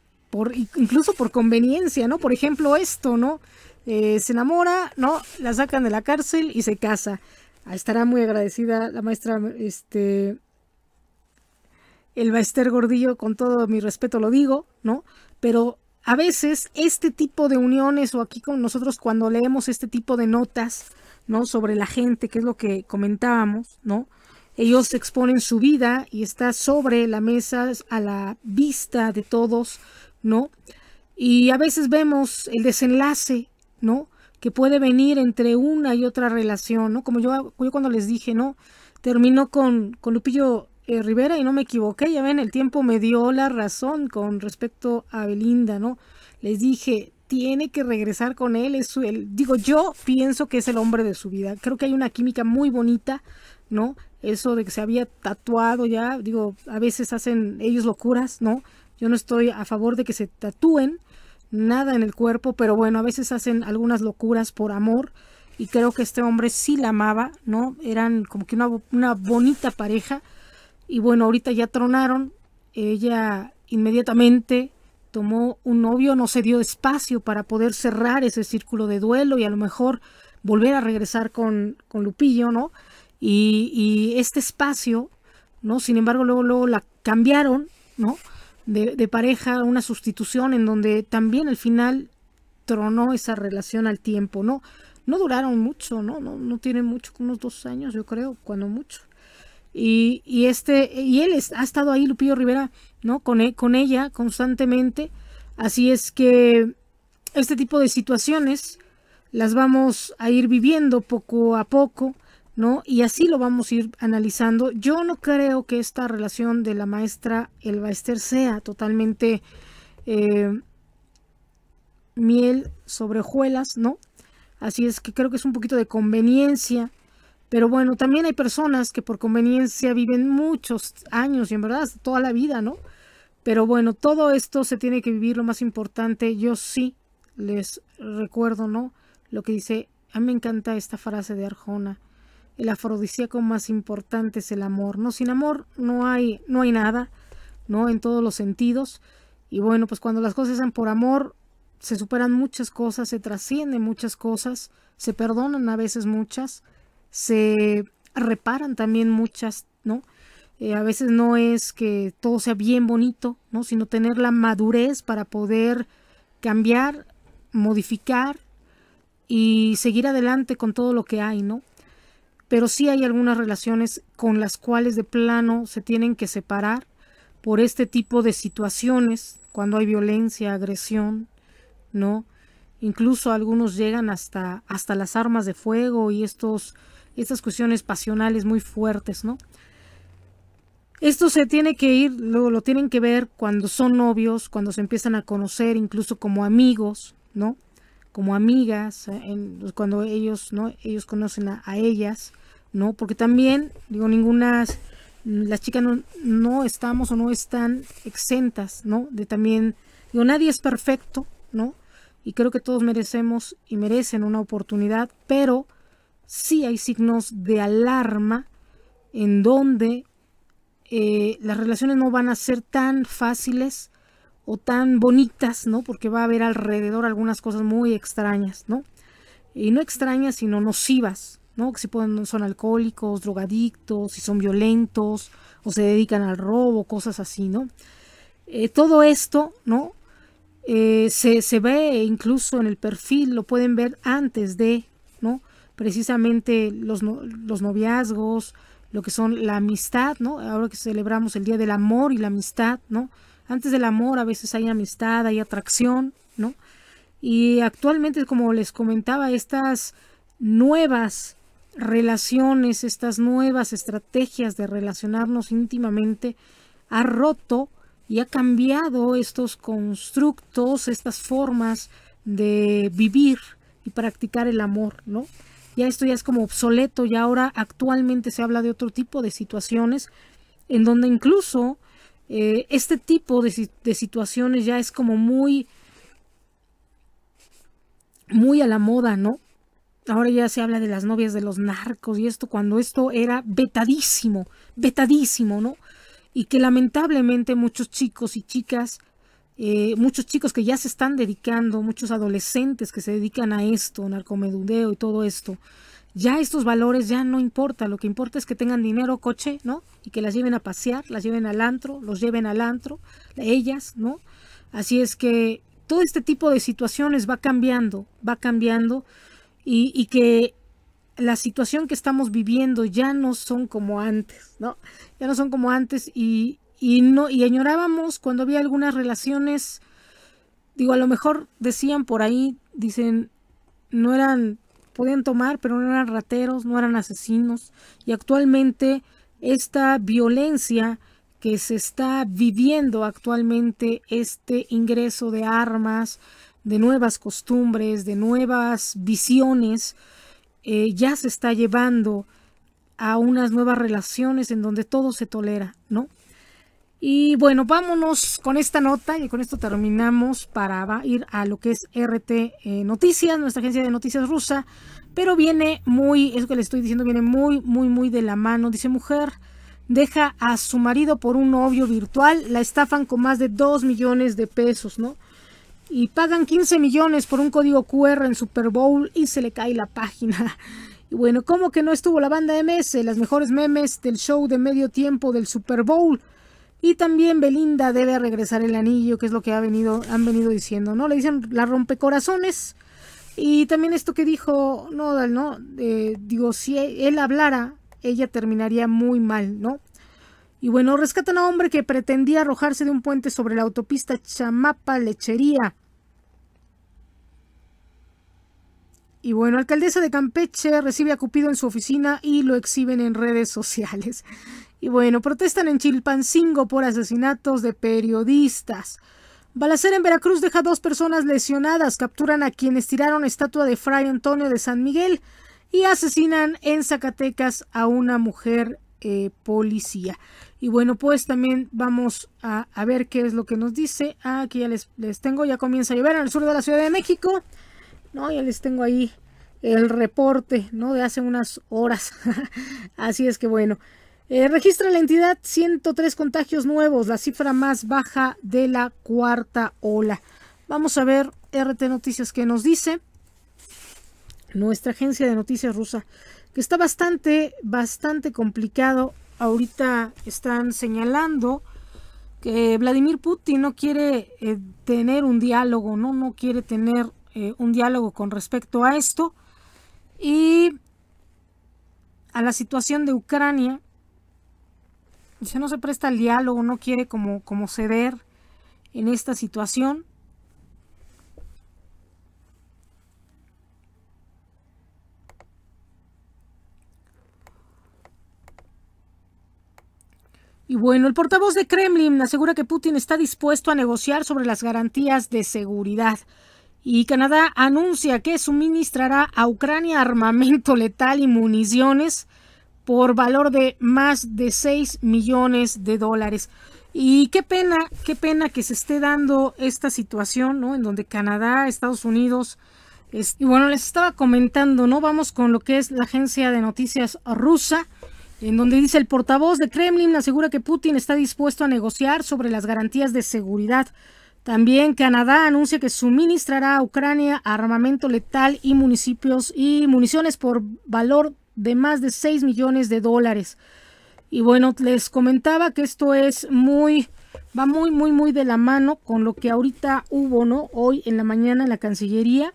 incluso por conveniencia, ¿no? Por ejemplo, esto, ¿no? Eh, se enamora, ¿no? La sacan de la cárcel y se casa. Ah, estará muy agradecida la maestra, este, el Baester Gordillo, con todo mi respeto lo digo, ¿no? Pero a veces este tipo de uniones o aquí con nosotros cuando leemos este tipo de notas, ¿no? Sobre la gente, que es lo que comentábamos, ¿no? Ellos exponen su vida y está sobre la mesa, a la vista de todos, ¿no? Y a veces vemos el desenlace, ¿no? Que puede venir entre una y otra relación, ¿no? Como yo, cuando les dije, ¿no? Terminó con, con Lupillo eh, Rivera y no me equivoqué, ya ven, el tiempo me dio la razón con respecto a Belinda, ¿no? Les dije, tiene que regresar con él, es su, digo, yo pienso que es el hombre de su vida, creo que hay una química muy bonita, ¿no? Eso de que se había tatuado ya, digo, a veces hacen ellos locuras, ¿no? Yo no estoy a favor de que se tatúen nada en el cuerpo, pero bueno, a veces hacen algunas locuras por amor y creo que este hombre sí la amaba, ¿no? Eran como que una, bonita pareja y bueno, ahorita ya tronaron, ella inmediatamente tomó un novio, no se dio espacio para poder cerrar ese círculo de duelo y a lo mejor volver a regresar con, con Lupillo, ¿no? Y, y, este espacio, ¿no? Sin embargo, luego, luego la cambiaron, ¿no? de, pareja, una sustitución en donde también al final tronó esa relación al tiempo, ¿no? No duraron mucho, ¿no? No, no tienen mucho, unos dos años, yo creo, cuando mucho. Y, este, y él ha estado ahí, Lupillo Rivera, ¿no? Con, e, con ella constantemente. Así es que este tipo de situaciones las vamos a ir viviendo poco a poco ¿no? Y así lo vamos a ir analizando. Yo no creo que esta relación de la maestra Ester sea totalmente eh, miel sobre hojuelas, ¿no? Así es que creo que es un poquito de conveniencia. Pero bueno, también hay personas que por conveniencia viven muchos años y en verdad toda la vida, ¿no? Pero bueno, todo esto se tiene que vivir. Lo más importante, yo sí les recuerdo, ¿no? Lo que dice, a mí me encanta esta frase de Arjona. El afrodisíaco más importante es el amor, ¿no? Sin amor no hay, no hay nada, ¿no? En todos los sentidos. Y bueno, pues cuando las cosas sean por amor, se superan muchas cosas, se trascienden muchas cosas, se perdonan a veces muchas, se reparan también muchas, ¿no? Eh, a veces no es que todo sea bien bonito, ¿no? Sino tener la madurez para poder cambiar, modificar y seguir adelante con todo lo que hay, ¿no? pero sí hay algunas relaciones con las cuales de plano se tienen que separar por este tipo de situaciones, cuando hay violencia, agresión, ¿no? Incluso algunos llegan hasta, hasta las armas de fuego y estos, estas cuestiones pasionales muy fuertes, ¿no? Esto se tiene que ir, luego lo tienen que ver cuando son novios, cuando se empiezan a conocer, incluso como amigos, ¿no? como amigas, en, pues, cuando ellos, ¿no? Ellos conocen a, ellas, ¿no? Porque también, digo, ninguna, las chicas no, estamos o no están exentas, ¿no? De también, digo, nadie es perfecto, ¿no? Y creo que todos merecemos y merecen una oportunidad, pero sí hay signos de alarma en donde eh, las relaciones no van a ser tan fáciles o tan bonitas, ¿no? Porque va a haber alrededor algunas cosas muy extrañas, ¿no? Y no extrañas, sino nocivas, ¿no? Que si pueden, son alcohólicos, drogadictos, si son violentos, o se dedican al robo, cosas así, ¿no? Eh, todo esto, ¿no? Eh, se, se, ve incluso en el perfil, lo pueden ver antes de, ¿no? Precisamente los, los noviazgos, lo que son la amistad, ¿no? Ahora que celebramos el Día del Amor y la Amistad, ¿no? Antes del amor a veces hay amistad, hay atracción, ¿no? Y actualmente, como les comentaba, estas nuevas relaciones, estas nuevas estrategias de relacionarnos íntimamente, ha roto y ha cambiado estos constructos, estas formas de vivir y practicar el amor, ¿no? Ya esto ya es como obsoleto y ahora actualmente se habla de otro tipo de situaciones en donde incluso eh, este tipo de, situaciones ya es como muy, muy a la moda, ¿no? Ahora ya se habla de las novias de los narcos y esto cuando esto era vetadísimo, vetadísimo, ¿no? Y que lamentablemente muchos chicos y chicas, eh, muchos chicos que ya se están dedicando, muchos adolescentes que se dedican a esto, narcomedudeo y todo esto, ya estos valores ya no importa, lo que importa es que tengan dinero, coche, ¿no? Y que las lleven a pasear, las lleven al antro, los lleven al antro, ellas, ¿no? Así es que todo este tipo de situaciones va cambiando, va cambiando y, que la situación que estamos viviendo ya no son como antes, ¿no? Ya no son como antes y, y no y añorábamos cuando había algunas relaciones digo a lo mejor decían por ahí dicen no eran podían tomar, pero no eran rateros, no eran asesinos. Y actualmente esta violencia que se está viviendo actualmente, este ingreso de armas, de nuevas costumbres, de nuevas visiones, eh, ya se está llevando a unas nuevas relaciones en donde todo se tolera, ¿no? Y bueno, vámonos con esta nota y con esto terminamos para ir a lo que es RT eh, Noticias, nuestra agencia de noticias rusa, pero viene muy, eso que le estoy diciendo, viene muy, muy, muy de la mano. Dice mujer, deja a su marido por un novio virtual, la estafan con más de 2 millones de pesos, ¿no? Y pagan 15 millones por un código QR en Super Bowl y se le cae la página. Y bueno, ¿cómo que no estuvo la banda MS? Las mejores memes del show de medio tiempo del Super Bowl. Y también Belinda debe regresar el anillo, que es lo que ha venido, han venido diciendo, ¿no? Le dicen la rompecorazones. Y también esto que dijo Nodal, ¿no? digo, si e, él hablara, ella terminaría muy mal, ¿no? Y bueno, rescatan a hombre que pretendía arrojarse de un puente sobre la autopista Chamapa Lechería. Y bueno, alcaldesa de Campeche recibe a Cupido en su oficina y lo exhiben en redes sociales. Y bueno, protestan en Chilpancingo por asesinatos de periodistas. Balacera en Veracruz deja dos personas lesionadas, capturan a quienes tiraron estatua de Fray Antonio de San Miguel y asesinan en Zacatecas a una mujer eh, policía. Y bueno, pues también vamos a, ver qué es lo que nos dice. Ah, aquí ya les, les tengo, ya comienza a llover en el sur de la Ciudad de México. No, ya les tengo ahí el reporte, ¿no? De hace unas horas. Así es que bueno. Eh, registra la entidad 103 contagios nuevos, la cifra más baja de la cuarta ola. Vamos a ver RT Noticias que nos dice nuestra agencia de noticias rusa, que está bastante, bastante complicado. Ahorita están señalando que Vladimir Putin no quiere eh, tener un diálogo, no, no quiere tener eh, un diálogo con respecto a esto y a la situación de Ucrania si no se presta al diálogo, no quiere como, como ceder en esta situación. Y bueno, el portavoz de Kremlin asegura que Putin está dispuesto a negociar sobre las garantías de seguridad. Y Canadá anuncia que suministrará a Ucrania armamento letal y municiones por valor de más de 6 millones de dólares. Y qué pena, qué pena que se esté dando esta situación, ¿no? En donde Canadá, Estados Unidos, y bueno, les estaba comentando, ¿no? Vamos con lo que es la agencia de noticias rusa, en donde dice el portavoz de Kremlin asegura que Putin está dispuesto a negociar sobre las garantías de seguridad. También Canadá anuncia que suministrará a Ucrania armamento letal y municipios y municiones por valor de más de 6 millones de dólares. Y bueno, les comentaba que esto es muy, va muy, muy, muy de la mano con lo que ahorita hubo, ¿no? Hoy en la mañana en la Cancillería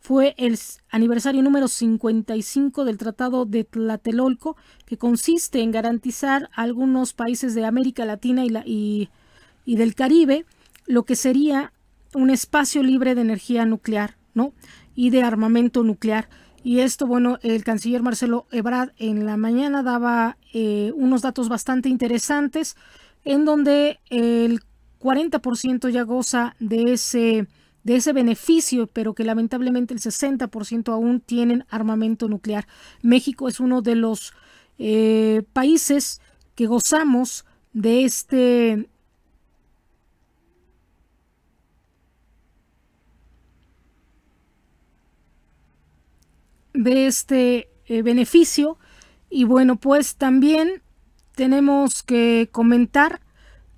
fue el aniversario número 55 del Tratado de Tlatelolco, que consiste en garantizar a algunos países de América Latina y, la, y del Caribe lo que sería un espacio libre de energía nuclear, ¿no? Y de armamento nuclear. Y esto, bueno, el canciller Marcelo Ebrard en la mañana daba eh, unos datos bastante interesantes en donde el 40% ya goza de ese, de ese beneficio, pero que lamentablemente el 60% aún tienen armamento nuclear. México es uno de los eh, países que gozamos de este de este eh, beneficio. Y bueno, pues también tenemos que comentar,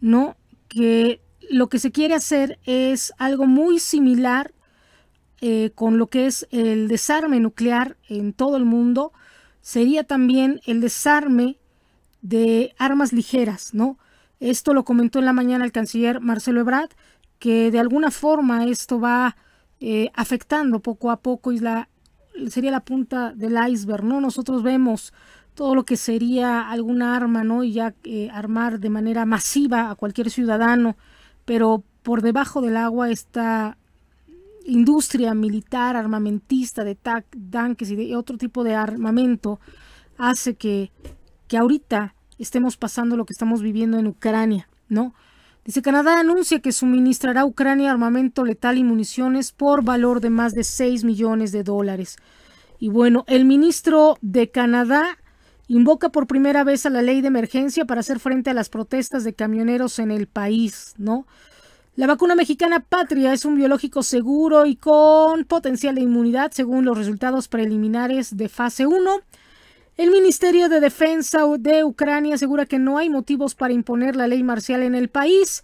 ¿no? Que lo que se quiere hacer es algo muy similar eh, con lo que es el desarme nuclear en todo el mundo. Sería también el desarme de armas ligeras, ¿no? Esto lo comentó en la mañana el canciller Marcelo Ebrard, que de alguna forma esto va eh, afectando poco a poco y la sería la punta del iceberg, ¿no? Nosotros vemos todo lo que sería alguna arma, ¿no? Y ya eh, armar de manera masiva a cualquier ciudadano, pero por debajo del agua está industria militar, armamentista, de tanques y de otro tipo de armamento, hace que, que ahorita estemos pasando lo que estamos viviendo en Ucrania, ¿no? Dice, Canadá anuncia que suministrará a Ucrania armamento letal y municiones por valor de más de 6 millones de dólares. Y bueno, el ministro de Canadá invoca por primera vez a la ley de emergencia para hacer frente a las protestas de camioneros en el país, ¿no? La vacuna mexicana Patria es un biológico seguro y con potencial de inmunidad según los resultados preliminares de fase 1. El Ministerio de Defensa de Ucrania asegura que no hay motivos para imponer la ley marcial en el país.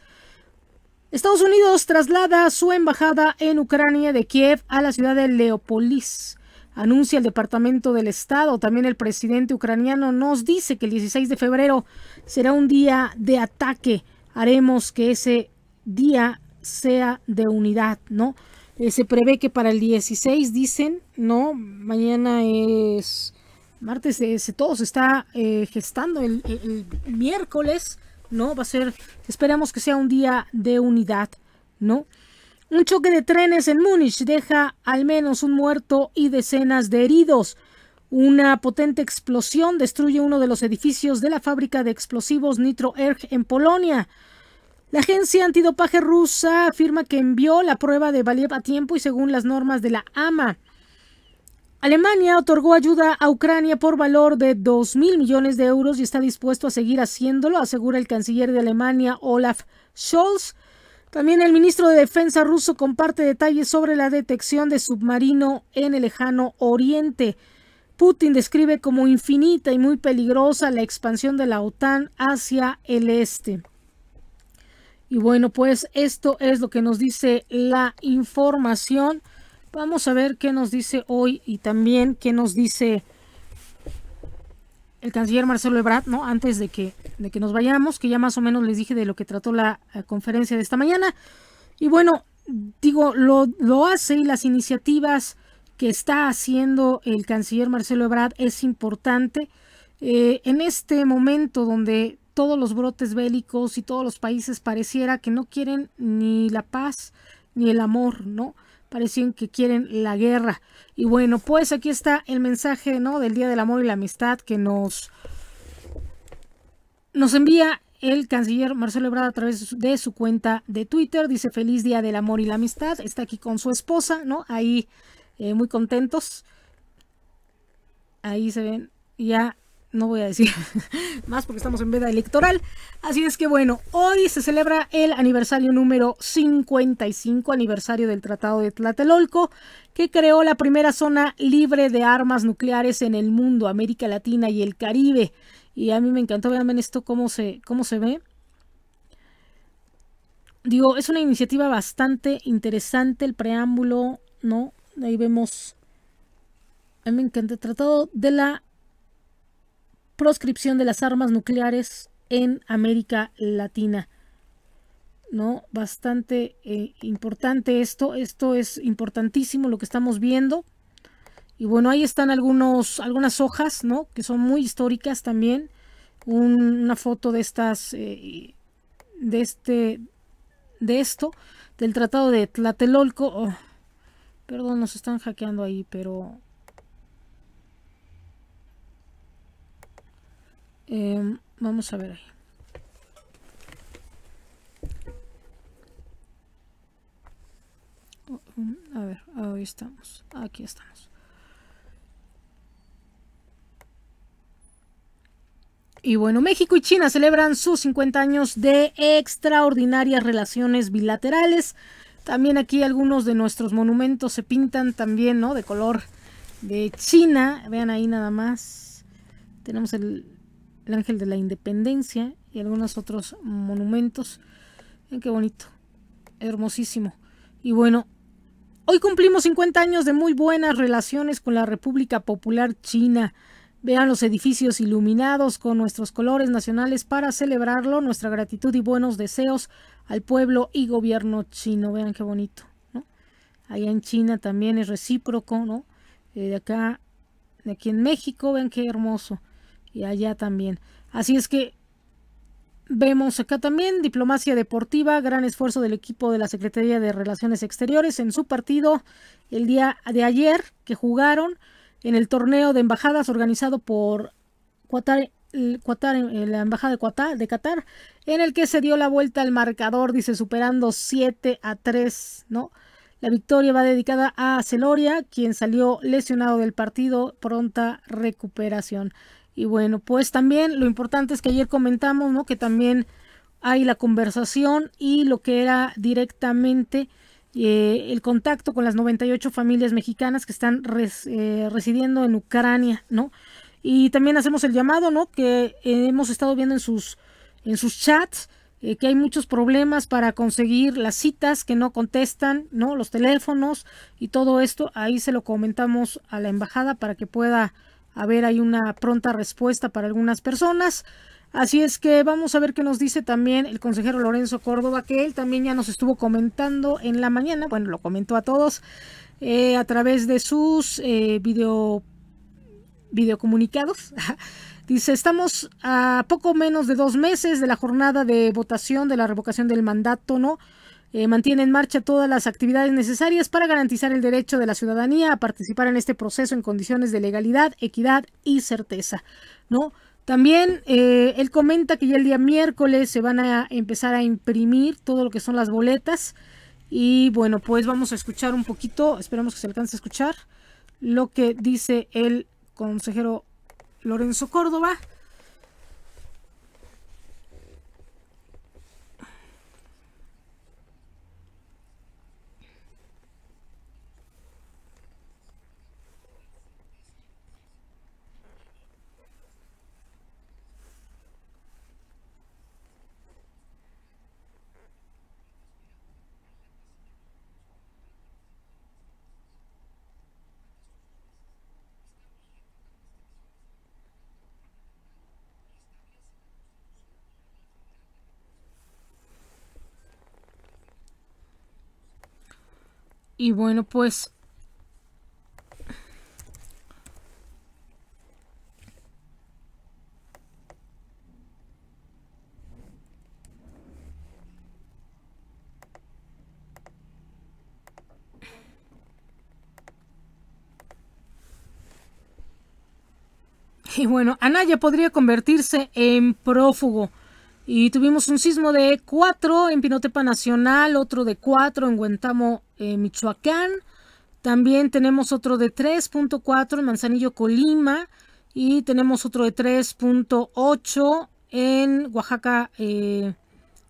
Estados Unidos traslada su embajada en Ucrania de Kiev a la ciudad de Leopolis. Anuncia el Departamento del Estado. También el presidente ucraniano nos dice que el 16 de febrero será un día de ataque. Haremos que ese día sea de unidad, ¿no? Eh, se prevé que para el 16, dicen, ¿no? Mañana es martes de, eh, ese, todo se está eh, gestando el, miércoles, ¿no? Va a ser, esperamos que sea un día de unidad, ¿no? Un choque de trenes en Múnich deja al menos un muerto y decenas de heridos. Una potente explosión destruye uno de los edificios de la fábrica de explosivos Nitroerg en Polonia. La agencia antidopaje rusa afirma que envió la prueba de Valiev a tiempo y según las normas de la AMA. Alemania otorgó ayuda a Ucrania por valor de 2.000 mil millones de euros y está dispuesto a seguir haciéndolo, asegura el canciller de Alemania Olaf Scholz. También el ministro de Defensa ruso comparte detalles sobre la detección de submarino en el lejano oriente. Putin describe como infinita y muy peligrosa la expansión de la OTAN hacia el este. Y bueno, pues esto es lo que nos dice la información. Vamos a ver qué nos dice hoy y también qué nos dice el canciller Marcelo Ebrard, ¿no? Antes de que, de que nos vayamos, que ya más o menos les dije de lo que trató la conferencia de esta mañana. Y bueno, digo, lo, hace y las iniciativas que está haciendo el canciller Marcelo Ebrard es importante. Eh, en este momento donde todos los brotes bélicos y todos los países pareciera que no quieren ni la paz ni el amor, ¿no? parecen que quieren la guerra. Y bueno, pues aquí está el mensaje ¿no? del Día del Amor y la Amistad que nos, nos envía el canciller Marcelo Ebrard a través de su cuenta de Twitter. Dice feliz Día del Amor y la Amistad. Está aquí con su esposa, ¿no? Ahí eh, muy contentos. Ahí se ven ya no voy a decir más porque estamos en veda electoral. Así es que bueno, hoy se celebra el aniversario número 55, aniversario del Tratado de Tlatelolco, que creó la primera zona libre de armas nucleares en el mundo, América Latina y el Caribe. Y a mí me encantó, Vean en esto cómo se, cómo se ve. Digo, es una iniciativa bastante interesante, el preámbulo, ¿no? Ahí vemos... A mí me encanta, el Tratado de la proscripción de las armas nucleares en América Latina. ¿No? Bastante eh, importante esto. Esto es importantísimo lo que estamos viendo. Y bueno, ahí están algunos, algunas hojas, ¿no? Que son muy históricas también. una foto de estas, eh, de este, de esto, del Tratado de Tlatelolco. Oh, perdón, nos están hackeando ahí, pero Em, vamos a ver ahí. A ver, ahí estamos. Aquí estamos. Y bueno, México y China celebran sus 50 años de extraordinarias relaciones bilaterales. También aquí algunos de nuestros monumentos se pintan también, ¿no? De color de China. Vean ahí nada más. Tenemos el el Ángel de la Independencia y algunos otros monumentos. Miren eh, qué bonito, hermosísimo. Y bueno, hoy cumplimos 50 años de muy buenas relaciones con la República Popular China. Vean los edificios iluminados con nuestros colores nacionales para celebrarlo, nuestra gratitud y buenos deseos al pueblo y gobierno chino. Vean qué bonito, Allá en China también es recíproco, ¿no? Eh, de acá, de aquí en México, vean qué hermoso y allá también. Así es que Vemos acá también diplomacia deportiva, gran esfuerzo del equipo de la Secretaría de Relaciones Exteriores en su partido el día de ayer que jugaron en el torneo de embajadas organizado por Qatar, la embajada de Qatar, de Qatar, en el que se dio la vuelta al marcador, dice superando 7 a 3, ¿no? La victoria va dedicada a Celoria, quien salió lesionado del partido, pronta recuperación. Y bueno, pues también lo importante es que ayer comentamos, ¿no? Que también hay la conversación y lo que era directamente eh, el contacto con las 98 familias mexicanas que están eh, residiendo en Ucrania, ¿no? Y también hacemos el llamado, ¿no? Que eh, hemos estado viendo en sus, en sus chats que hay muchos problemas para conseguir las citas que no contestan, ¿no? Los teléfonos y todo esto. Ahí se lo comentamos a la embajada para que pueda a ver, hay una pronta respuesta para algunas personas. Así es que vamos a ver qué nos dice también el consejero Lorenzo Córdoba, que él también ya nos estuvo comentando en la mañana, bueno, lo comentó a todos, eh, a través de sus eh, video, videocomunicados. Dice, estamos a poco menos de dos meses de la jornada de votación de la revocación del mandato, ¿no? Eh, mantiene en marcha todas las actividades necesarias para garantizar el derecho de la ciudadanía a participar en este proceso en condiciones de legalidad, equidad y certeza, ¿no? También eh, él comenta que ya el día miércoles se van a empezar a imprimir todo lo que son las boletas y bueno, pues vamos a escuchar un poquito, esperamos que se alcance a escuchar lo que dice el consejero Lorenzo Córdoba. Y bueno, pues... Y bueno, Anaya podría convertirse en prófugo. Y tuvimos un sismo de 4 en Pinotepa Nacional, otro de 4 en Huentamo, eh, Michoacán. También tenemos otro de 3.4 en Manzanillo, Colima. Y tenemos otro de 3.8 en Oaxaca, eh,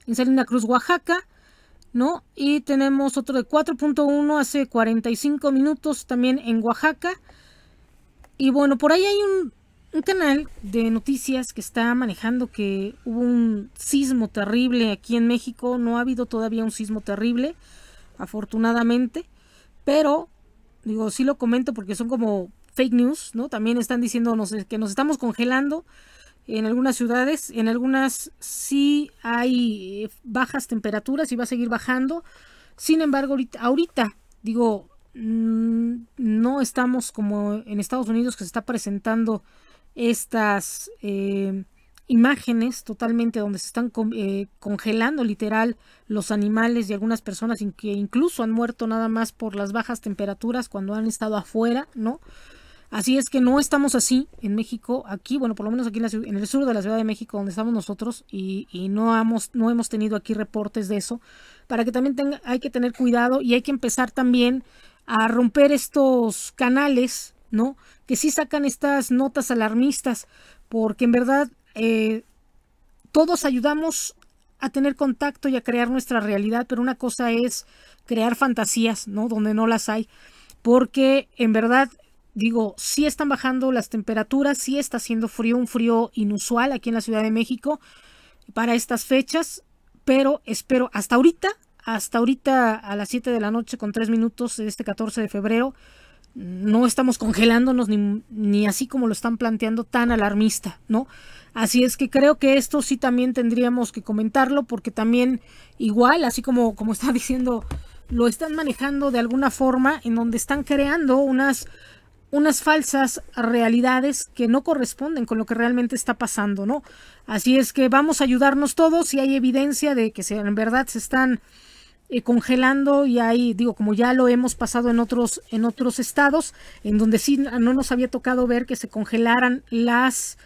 en Salina Cruz, Oaxaca. ¿no? Y tenemos otro de 4.1 hace 45 minutos también en Oaxaca. Y bueno, por ahí hay un un canal de noticias que está manejando que hubo un sismo terrible aquí en México. No ha habido todavía un sismo terrible, afortunadamente. Pero, digo, sí lo comento porque son como fake news, ¿no? También están diciéndonos que nos estamos congelando en algunas ciudades. En algunas sí hay eh, bajas temperaturas y va a seguir bajando. Sin embargo, ahorita, ahorita digo, mm, no estamos como en Estados Unidos que se está presentando estas eh, imágenes totalmente donde se están eh, congelando literal los animales y algunas personas que incluso han muerto nada más por las bajas temperaturas cuando han estado afuera, ¿no? Así es que no estamos así en México, aquí, bueno, por lo menos aquí en, el sur de la Ciudad de México, donde estamos nosotros, y, no, hemos, no hemos tenido aquí reportes de eso, para que también tenga, hay que tener cuidado y hay que empezar también a romper estos canales ¿no? Que sí sacan estas notas alarmistas, porque en verdad eh, todos ayudamos a tener contacto y a crear nuestra realidad, pero una cosa es crear fantasías, ¿no? Donde no las hay, porque en verdad digo, sí están bajando las temperaturas, sí está haciendo frío, un frío inusual aquí en la Ciudad de México para estas fechas, pero espero hasta ahorita, hasta ahorita a las 7 de la noche con 3 minutos de este 14 de febrero, no estamos congelándonos ni, así como lo están planteando tan alarmista, ¿no? Así es que creo que esto sí también tendríamos que comentarlo porque también igual, así como, como está diciendo, lo están manejando de alguna forma en donde están creando unas, unas falsas realidades que no corresponden con lo que realmente está pasando, ¿no? Así es que vamos a ayudarnos todos si hay evidencia de que en verdad se están eh, congelando y ahí, digo, como ya lo hemos pasado en otros, en otros estados, en donde sí no nos había tocado ver que se congelaran las,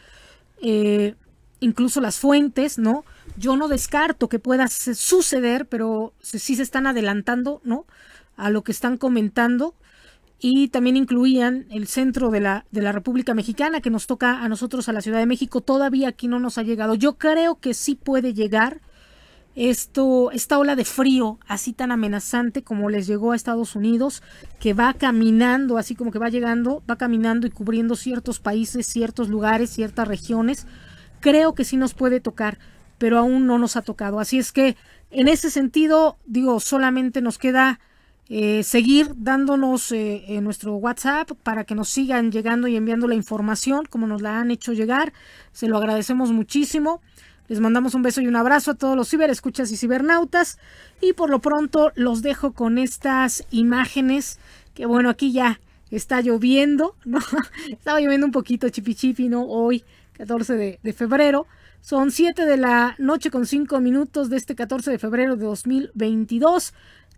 eh, incluso las fuentes, ¿no? Yo no descarto que pueda suceder, pero sí se están adelantando, ¿no? A lo que están comentando y también incluían el centro de la, de la República Mexicana, que nos toca a nosotros, a la Ciudad de México. Todavía aquí no nos ha llegado. Yo creo que sí puede llegar esto, esta ola de frío así tan amenazante como les llegó a Estados Unidos, que va caminando, así como que va llegando, va caminando y cubriendo ciertos países, ciertos lugares, ciertas regiones, creo que sí nos puede tocar, pero aún no nos ha tocado. Así es que en ese sentido, digo, solamente nos queda eh, seguir dándonos eh, en nuestro WhatsApp para que nos sigan llegando y enviando la información como nos la han hecho llegar. Se lo agradecemos muchísimo. Les mandamos un beso y un abrazo a todos los ciberescuchas y cibernautas. Y por lo pronto los dejo con estas imágenes que bueno, aquí ya está lloviendo, ¿no? Estaba lloviendo un poquito chipichipi, ¿no? Hoy, 14 de, de febrero. Son 7 de la noche con 5 minutos de este 14 de febrero de 2022.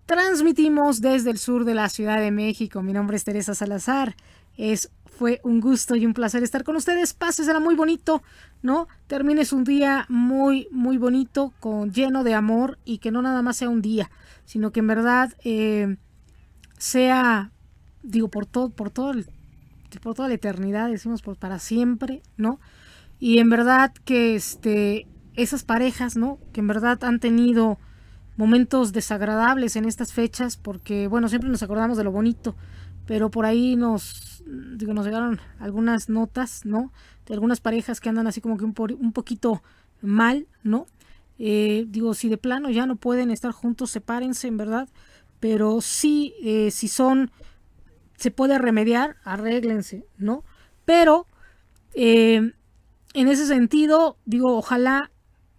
Transmitimos desde el sur de la Ciudad de México. Mi nombre es Teresa Salazar. Es fue un gusto y un placer estar con ustedes. será muy bonito, ¿no? Termines un día muy, muy bonito, con lleno de amor y que no nada más sea un día, sino que en verdad eh, sea, digo, por todo, por todo por toda la eternidad, decimos por para siempre, ¿no? Y en verdad que este, esas parejas, ¿no? Que en verdad han tenido momentos desagradables en estas fechas, porque, bueno, siempre nos acordamos de lo bonito, pero por ahí nos digo, nos llegaron algunas notas, ¿no? De algunas parejas que andan así como que un, poquito mal, ¿no? Eh, digo, si de plano ya no pueden estar juntos, sepárense, en verdad. Pero sí, eh, si son, se puede remediar, arréglense, ¿no? Pero, eh, en ese sentido, digo, ojalá,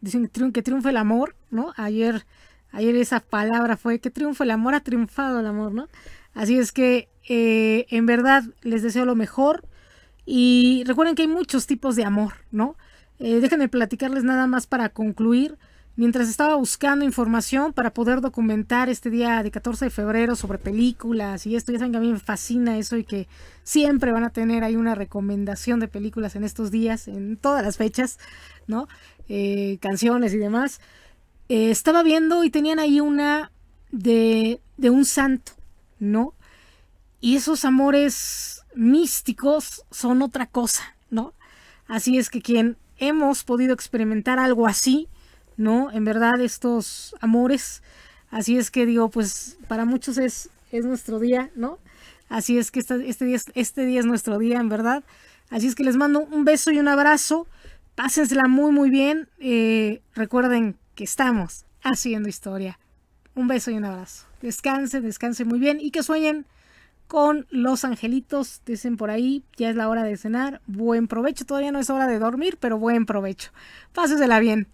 dicen que triunfe el amor, ¿no? Ayer, ayer esa palabra fue que triunfe el amor, ha triunfado el amor, ¿no? Así es que eh, en verdad les deseo lo mejor y recuerden que hay muchos tipos de amor, ¿no? Eh, déjenme platicarles nada más para concluir. Mientras estaba buscando información para poder documentar este día de 14 de febrero sobre películas y esto, ya saben que a mí me fascina eso y que siempre van a tener ahí una recomendación de películas en estos días, en todas las fechas, ¿no? Eh, canciones y demás. estaba viendo y tenían ahí una de un santo, ¿no? Y esos amores místicos son otra cosa, ¿no? Así es que quien hemos podido experimentar algo así, ¿no? En verdad, estos amores. Así es que digo, pues para muchos es, es nuestro día, ¿no? Así es que este, este, día, es nuestro día, en verdad. Así es que les mando un beso y un abrazo. Pásensela muy, muy bien. Eh, recuerden que estamos haciendo historia. Un beso y un abrazo. Descanse, descanse muy bien y que sueñen con los angelitos, dicen por ahí, ya es la hora de cenar, buen provecho, todavía no es hora de dormir, pero buen provecho. Pásesela bien.